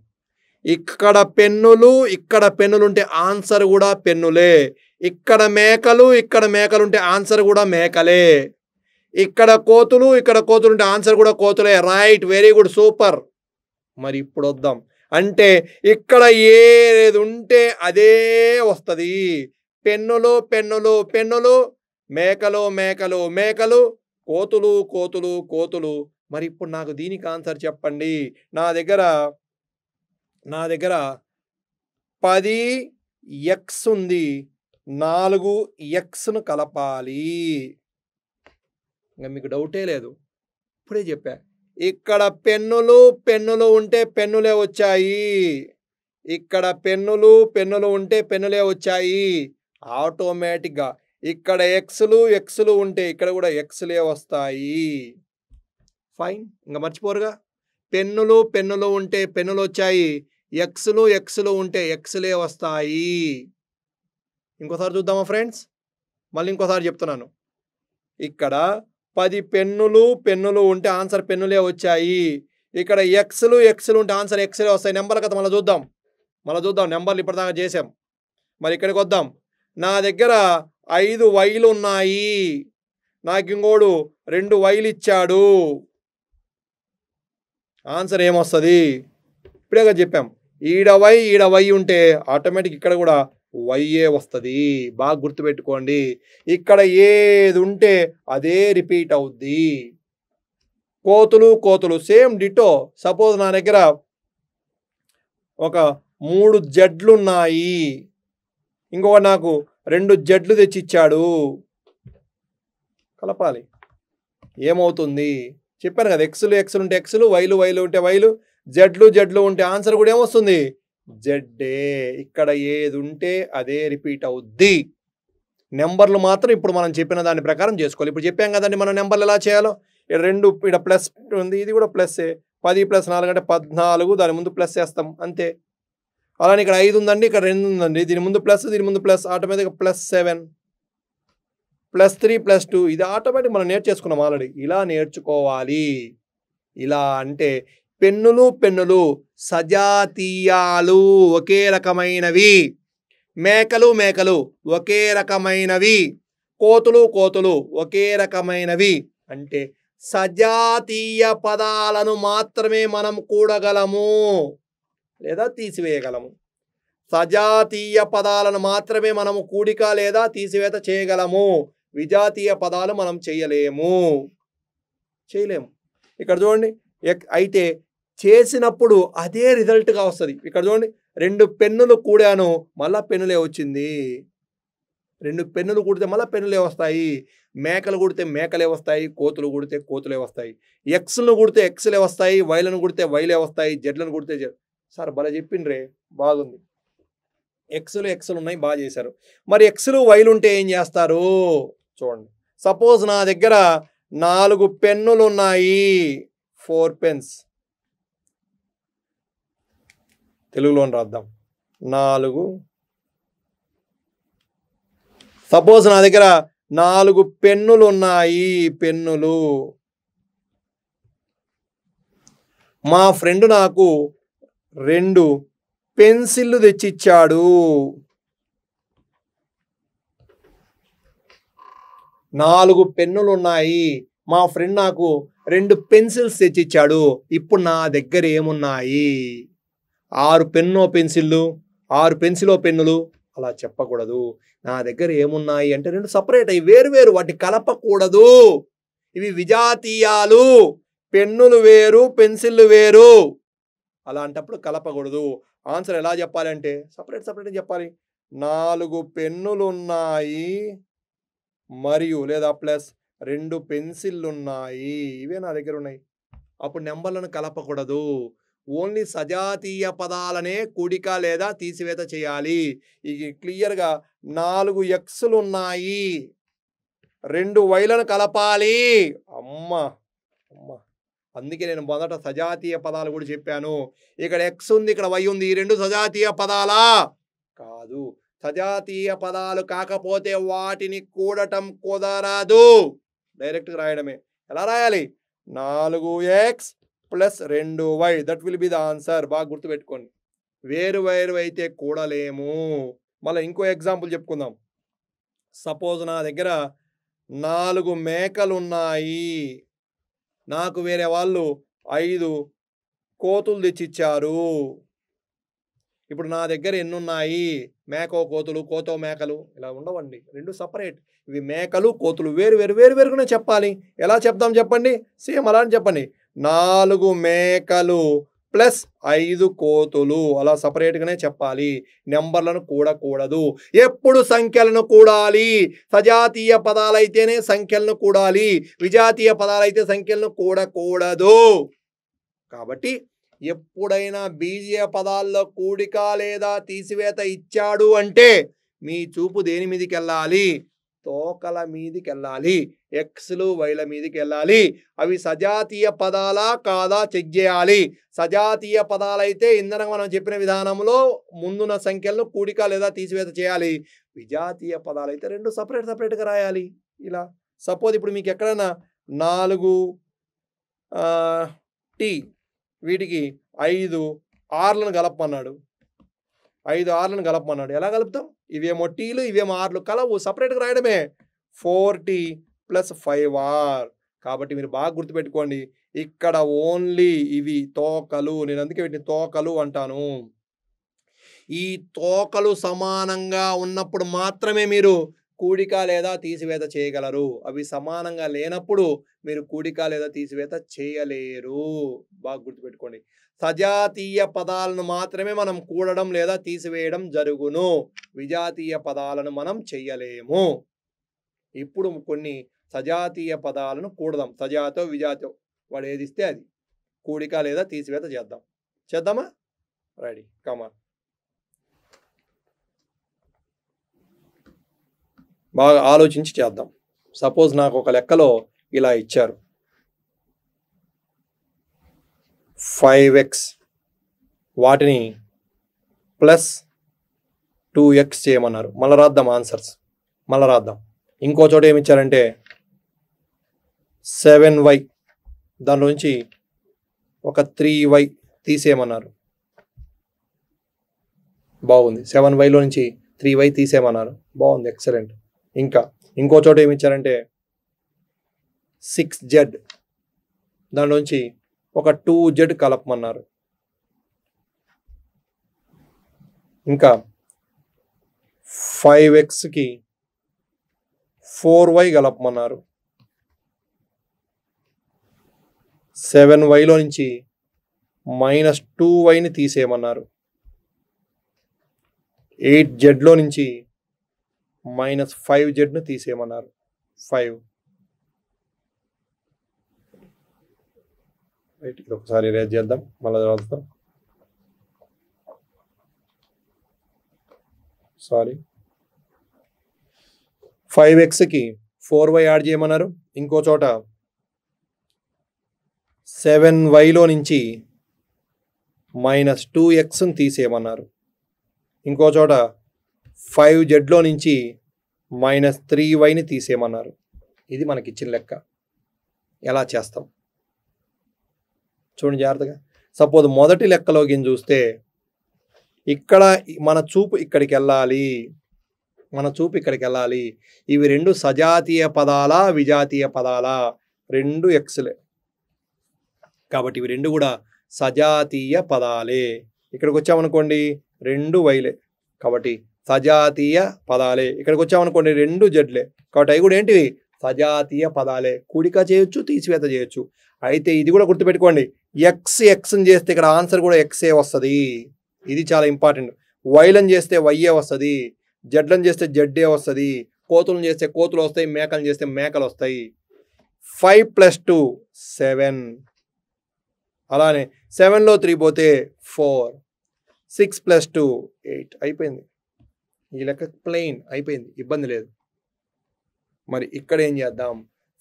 ఇక్కడ పెన్నులు ఇక్కడ పెన్నులు ఉంటే ఆన్సర్ కూడా పెన్నులే ఇక్కడ మేకలు ఇక్కడ మేకలు ఉంటే ఆన్సర్ కూడా మేకలే ఇక్కడ కోతులు ఇక్కడ కోతులు ఉంటే ఆన్సర్ కూడా కోతులే రైట్ వెరీ గుడ్ సూపర్ మరి ఇప్పుడు వద్దాం అంటే ఇక్కడ ఏది ఉంటే అదే వస్తుంది పెన్నులు పెన్నులు పెన్నులు మేకలు మేకలు మేకలు కోతులు కోతులు కోతులు మరి ఇప్పుడు నాకు దీనికి ఆన్సర్ చెప్పండి నా దగ్గర నా దగ్గర పది ఎక్స్ ఉంది నాలుగు ఎక్స్ను కలపాలి ఇంకా మీకు డౌటే లేదు ఇప్పుడే చెప్పా ఇక్కడ పెన్నులు పెన్నులు ఉంటే పెన్నులే వచ్చాయి ఇక్కడ పెన్నులు పెన్నులు ఉంటే పెన్నులే వచ్చాయి ఆటోమేటిక్గా ఇక్కడ ఎక్స్లు ఎక్స్లు ఉంటే ఇక్కడ కూడా ఎక్స్లే వస్తాయి ఫైన్ ఇంకా మర్చిపోరుగా పెన్నులు పెన్నులు ఉంటే పెన్నులు వచ్చాయి ఎక్స్లు ఎక్స్లు ఉంటే ఎక్స్లే వస్తాయి ఇంకోసారి చూద్దామా ఫ్రెండ్స్ మళ్ళీ ఇంకోసారి చెప్తున్నాను ఇక్కడ పది పెన్నులు పెన్నులు ఉంటే ఆన్సర్ పెన్నులే వచ్చాయి ఇక్కడ ఎక్స్లు ఎక్స్లు ఉంటే ఆన్సర్ ఎక్స్లే వస్తాయి నెంబర్ల కథ మళ్ళీ చూద్దాం మళ్ళీ చూద్దాం నెంబర్లు ఇప్పటిదాకా చేసాం మరి ఇక్కడికి వద్దాం నా దగ్గర ఐదు వైలు ఉన్నాయి నాకు ఇంకోడు రెండు వైలు ఇచ్చాడు ఆన్సర్ ఏమొస్తుంది ఇప్పుడే చెప్పాం ఈడ వై ఈడ వై ఉంటే ఆటోమేటిక్ ఇక్కడ కూడా వైఏ వస్తుంది బాగా గుర్తుపెట్టుకోండి ఇక్కడ ఏది ఉంటే అదే రిపీట్ అవుద్ది కోతులు కోతులు సేమ్ డిటో సపోజ్ నా దగ్గర ఒక మూడు జడ్లు ఉన్నాయి ఇంకొక నాకు రెండు జడ్లు తెచ్చిచ్చాడు కలపాలి ఏమవుతుంది చెప్పాను కదా ఎక్స్లు ఎక్స్లు ఉంటే ఎక్స్లు వైలు వైలు ఉంటే వైలు జడ్లు జడ్లు ఉంటే ఆన్సర్ కూడా ఏమొస్తుంది జెడ్డే ఇక్కడ ఏది ఉంటే అదే రిపీట్ అవుద్ది నెంబర్లు మాత్రం ఇప్పుడు మనం చెప్పిన దాని ప్రకారం చేసుకోవాలి ఇప్పుడు చెప్పాం కదండి మనం నెంబర్లు ఎలా చేయాలో ఇక్కడ రెండు ఇక్కడ ప్లస్ ఉంది ఇది కూడా ప్లస్సే పది ప్లస్ నాలుగు అంటే పద్నాలుగు దాని ముందు ప్లస్ చేస్తాం అంతే అలానే ఇక్కడ ఐదు ఉందండి ఇక్కడ రెండు ఉందండి దీని ముందు ప్లస్ దీని ముందు ప్లస్ ఆటోమేటిక్గా plus seven plus three plus two ఇది ఆటోమేటిక్ మనం నేర్చేసుకున్నాం ఆల్రెడీ ఇలా నేర్చుకోవాలి ఇలా అంటే పెన్నులు పెన్నులు సజాతీయాలు ఒకే రకమైనవి మేకలు మేకలు ఒకే రకమైనవి కోతులు కోతులు ఒకే రకమైనవి అంటే సజాతీయ పదాలను మాత్రమే మనం కూడగలము లేదా తీసివేయగలము సజాతీయ పదాలను మాత్రమే మనము కూడిక లేదా తీసివేత చేయగలము విజాతీయ పదాలు మనం చేయలేము చేయలేము ఇక్కడ చూడండి అయితే చేసినప్పుడు అదే రిజల్ట్గా వస్తుంది ఇక్కడ చూడండి రెండు పెన్నులు కూడాను మళ్ళా పెన్నులే వచ్చింది రెండు పెన్నులు కుడితే మళ్ళీ పెన్నులే వస్తాయి మేకలు కుడితే మేకలే వస్తాయి కోతులు కుడితే కోతులే వస్తాయి ఎక్స్లు కుడితే ఎక్స్లే వస్తాయి వైలను కుడితే వైలే వస్తాయి జెడ్లను కుడితే జెడ్ సార్ భలే చెప్పిండ్రే బాగుంది ఎక్స్లు ఎక్స్లు ఉన్నాయి బాగా చేశారు మరి ఎక్స్లు వైలు ఉంటే ఏం చేస్తారు చూడండి సపోజ్ నా దగ్గర నాలుగు పెన్నులు ఉన్నాయి ఫోర్ పెన్స్ తెలుగులోని రాద్దాం నాలుగు సపోజ్ నా దగ్గర నాలుగు పెన్నులు ఉన్నాయి పెన్నులు మా ఫ్రెండ్ నాకు రెండు పెన్సిళ్ళు తెచ్చిచ్చాడు నాలుగు పెన్నులు ఉన్నాయి మా ఫ్రెండ్ నాకు రెండు పెన్సిల్స్ తెచ్చిచ్చాడు ఇప్పుడు నా దగ్గర ఏమున్నాయి ఆరు పెన్నో పెన్సిళ్ళు ఆరు పెన్సిలో పెన్నులు అలా చెప్పకూడదు నా దగ్గర ఏమున్నాయి అంటే రెండు సపరేట్ అవి వేరు వేరు వాటిని కలపకూడదు ఇవి విజాతీయాలు పెన్నులు వేరు పెన్సిళ్ళు వేరు అలాంటప్పుడు కలపకూడదు ఆన్సర్ ఎలా చెప్పాలంటే సపరేట్ సపరేట్ చెప్పాలి నాలుగు పెన్నులున్నాయి మరియు లేదా ప్లస్ రెండు పెన్సిళ్ళు ఉన్నాయి ఇవే నా దగ్గర ఉన్నాయి అప్పుడు నెంబర్లను కలపకూడదు ఓన్లీ సజాతీయ పదాలనే కూడిక లేదా తీసివేత చేయాలి ఇది క్లియర్గా నాలుగు ఎక్స్లు ఉన్నాయి రెండు వైలను కలపాలి అమ్మ అమ్మ అందుకే నేను మొదట సజాతీయ పదాలు కూడా చెప్పాను ఇక్కడ ఎక్స్ ఉంది ఇక్కడ వై ఉంది ఈ రెండు సజాతీయ పదాలా కాదు సజాతీయ పదాలు కాకపోతే వాటిని కూడటం కుదరదు డైరెక్ట్గా రాయడమే ఎలా రాయాలి నాలుగు ఎక్స్ ప్లస్ రెండు Y that will be the answer బాగా గుర్తుపెట్టుకోండి వేరు వేరు అయితే కూడలేము మళ్ళీ ఇంకో ఎగ్జాంపుల్ చెప్పుకుందాం సపోజ్ నా దగ్గర నాలుగు మేకలు ఉన్నాయి నాకు వేరే వాళ్ళు ఐదు కోతులు తెచ్చిచ్చారు ఇప్పుడు నా దగ్గర ఎన్ని ఉన్నాయి మేకో కోతులు కోతో మేకలు ఇలా ఉండవండి రెండు సపరేట్ ఇవి మేకలు కోతులు వేరు వేరు వేరు వేరుగానే చెప్పాలి ఎలా చెప్దాం చెప్పండి సేమ్ అలా అని చెప్పండి నాలుగు మేకలు ప్లస్ ఐదు కోతులు అలా సపరేట్గానే చెప్పాలి నెంబర్లను కూడకూడదు ఎప్పుడు సంఖ్యలను కూడాలి సజాతీయ పదాలైతేనే సంఖ్యలను కూడాలి విజాతీయ పదాలైతే సంఖ్యలను కూడకూడదు కాబట్టి ఎప్పుడైనా బీజీయ పదాల్లో కూడిక లేదా తీసివేత ఇచ్చాడు అంటే మీ చూపు దేని మీదకి వెళ్ళాలి తోకల మీదకి వెళ్ళాలి ఎక్స్లు వైల మీదకి వెళ్ళాలి అవి సజాతీయ పదాలా కాదా చెక్ చేయాలి సజాతీయ పదాలైతే ఇందన మనం చెప్పిన విధానంలో ముందున్న సంఖ్యలను కూడిక లేదా తీసివేత చేయాలి విజాతీయ పదాలైతే రెండు సపరేట్ సపరేట్గా రాయాలి ఇలా సపోజ్ ఇప్పుడు మీకు ఎక్కడైనా నాలుగు టీ వీటికి ఐదు ఆర్లను కలపమన్నాడు ఐదు ఆర్లను కలపమన్నాడు ఎలా కలుపుతాం ఇవేమో టీలు ఇవేమో ఆర్లు కలవు సపరేట్గా రాయడమే four T plus five R కాబట్టి మీరు బాగా గుర్తుపెట్టుకోండి ఇక్కడ ఓన్లీ ఇవి తోకలు నేను అందుకే వీటిని తోకలు అంటాను ఈ తోకలు సమానంగా ఉన్నప్పుడు మాత్రమే మీరు కూడిక లేదా తీసివేత చేయగలరు అవి సమానంగా లేనప్పుడు మీరు కూడిక లేదా తీసివేత చేయలేరు బాగా గుర్తుపెట్టుకోండి సజాతీయ పదాలను మాత్రమే మనం కూడడం లేదా తీసివేయడం జరుగును విజాతీయ పదాలను మనం చెయ్యలేము ఇప్పుడు కొన్ని సజాతీయ పదాలను కూడదాం సజాతో విజాతో వాడు ఏది ఇస్తే అది కూడిక లేదా తీసివేత చేద్దాం చేద్దామా రెడీ కమా బాగా ఆలోచించి చేద్దాం సపోజ్ నాకు ఒక లెక్కలో ఇలా ఇచ్చారు ఫైవ్ ఎక్స్ వాటిని ప్లస్ టూ ఎక్స్ చేయమన్నారు మళ్ళా రాద్దాం ఆన్సర్స్ మళ్ళా రాద్దాం ఇంకో చోట ఏమి ఇచ్చారంటే సెవెన్ వై దానిలోంచి ఒక త్రీ వై తీసేయమన్నారు బాగుంది సెవెన్ వైలో నుంచి త్రీ వై తీసేయమన్నారు బాగుంది ఎక్సలెంట్ ఇంకా ఇంకో చోట ఏమి ఇచ్చారంటే సిక్స్ జెడ్ దానిలోంచి ఒక టూ జెడ్ కలపమన్నారు ఇంకా ఫైవ్ ఎక్స్కి ఫోర్ వై కలపమన్నారు సెవెన్ వైలో నుంచి మైనస్ టూ వైని తీసేయమన్నారు ఎయిట్ జెడ్లో నుంచి మైనస్ ఫైవ్ జెడ్ను తీసేయమన్నారు ఫైవ్ రైట్ ఇది ఒకసారి రేజ్ చేద్దాం మళ్ళీ చదువుతాం సారీ ఫైవ్ ఎక్స్కి ఫోర్ వై యాడ్ చేయమన్నారు ఇంకో చోట సెవెన్ వైలో నుంచి మైనస్ టూ ఎక్స్ని తీసేయమన్నారు ఇంకో చోట ఫైవ్ జెడ్లో నుంచి మైనస్ త్రీ వైని తీసేయమన్నారు ఇది మనకి ఇచ్చిన లెక్క ఎలా చేస్తాం చూడండి జాగ్రత్తగా సపోజ్ మొదటి లెక్కలోకి చూస్తే ఇక్కడ మన చూపు ఇక్కడికి వెళ్ళాలి మన చూపు ఇక్కడికి వెళ్ళాలి ఇవి రెండు సజాతీయ పదాలా విజాతీయ పదాలా రెండు ఎక్స్లే కాబట్టి ఇవి రెండు కూడా సజాతీయ పదాలే ఇక్కడికి వచ్చామనుకోండి రెండు వైలే కాబట్టి సజాతీయ పదాలే ఇక్కడికి వచ్చామనుకోండి రెండు జడ్లే కాబట్టి అవి కూడా ఏంటివి సజాతీయ పదాలే కూడిక చేయొచ్చు తీసివేత చేయొచ్చు అయితే ఇది కూడా గుర్తుపెట్టుకోండి ఎక్స్ ఎక్స్ని చేస్తే ఇక్కడ ఆన్సర్ కూడా ఎక్సే వస్తుంది ఇది చాలా ఇంపార్టెంట్ వైలను చేస్తే వైయే వస్తుంది జడ్లను చేస్తే జడ్డే వస్తుంది కోతులను చేస్తే కోతులు వస్తాయి మేకలను చేస్తే మేకలు వస్తాయి ఫైవ్ ప్లస్ టూ సెవెన్ అలానే సెవెన్లో త్రీ పోతే four six plus two eight అయిపోయింది ఈ లెక్క ప్లెయిన్ అయిపోయింది ఇబ్బంది లేదు మరి ఇక్కడ ఏం చేద్దాం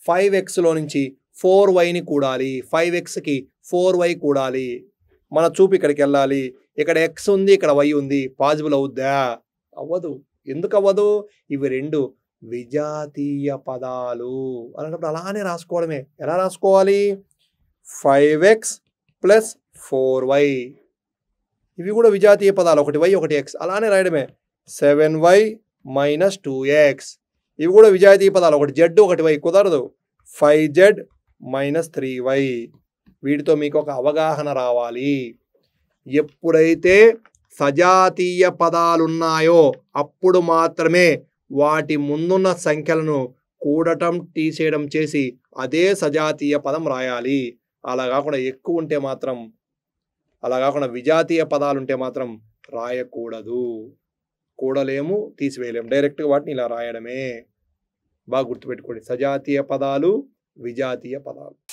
ఫైవ్ ఎక్స్లో నుంచి ఫోర్ వైని కూడాలి ఫైవ్ ఎక్స్కి ఫోర్ వై కూడాలి మన చూపు ఇక్కడికి వెళ్ళాలి ఇక్కడ ఎక్స్ ఉంది ఇక్కడ వై ఉంది పాజిబుల్ అవుద్దా అవ్వదు ఎందుకు అవ్వదు ఇవి రెండు విజాతీయ పదాలు అలాంటప్పుడు అలానే రాసుకోవడమే ఎలా రాసుకోవాలి five X plus four Y ఇవి కూడా విజాతీయ పదాలు ఒకటి వై ఒకటి ఎక్స్ అలానే రాయడమే seven Y minus two X ఇవి కూడా విజాతీయ పదాలు ఒకటి జెడ్ ఒకటి వై కుదరదు five Z minus three Y వీటితో మీకు ఒక అవగాహన రావాలి ఎప్పుడైతే సజాతీయ పదాలున్నాయో అప్పుడు మాత్రమే వాటి ముందున్న సంఖ్యలను కూడటం తీసేయడం చేసి అదే సజాతీయ పదం రాయాలి అలా కాకుండా ఎక్కువ ఉంటే మాత్రం అలా కాకుండా విజాతీయ పదాలు ఉంటే మాత్రం రాయకూడదు కూడలేము తీసివేయలేము డైరెక్ట్గా వాటిని ఇలా రాయడమే బాగా గుర్తుపెట్టుకోండి సజాతీయ పదాలు విజాతీయ పదాలు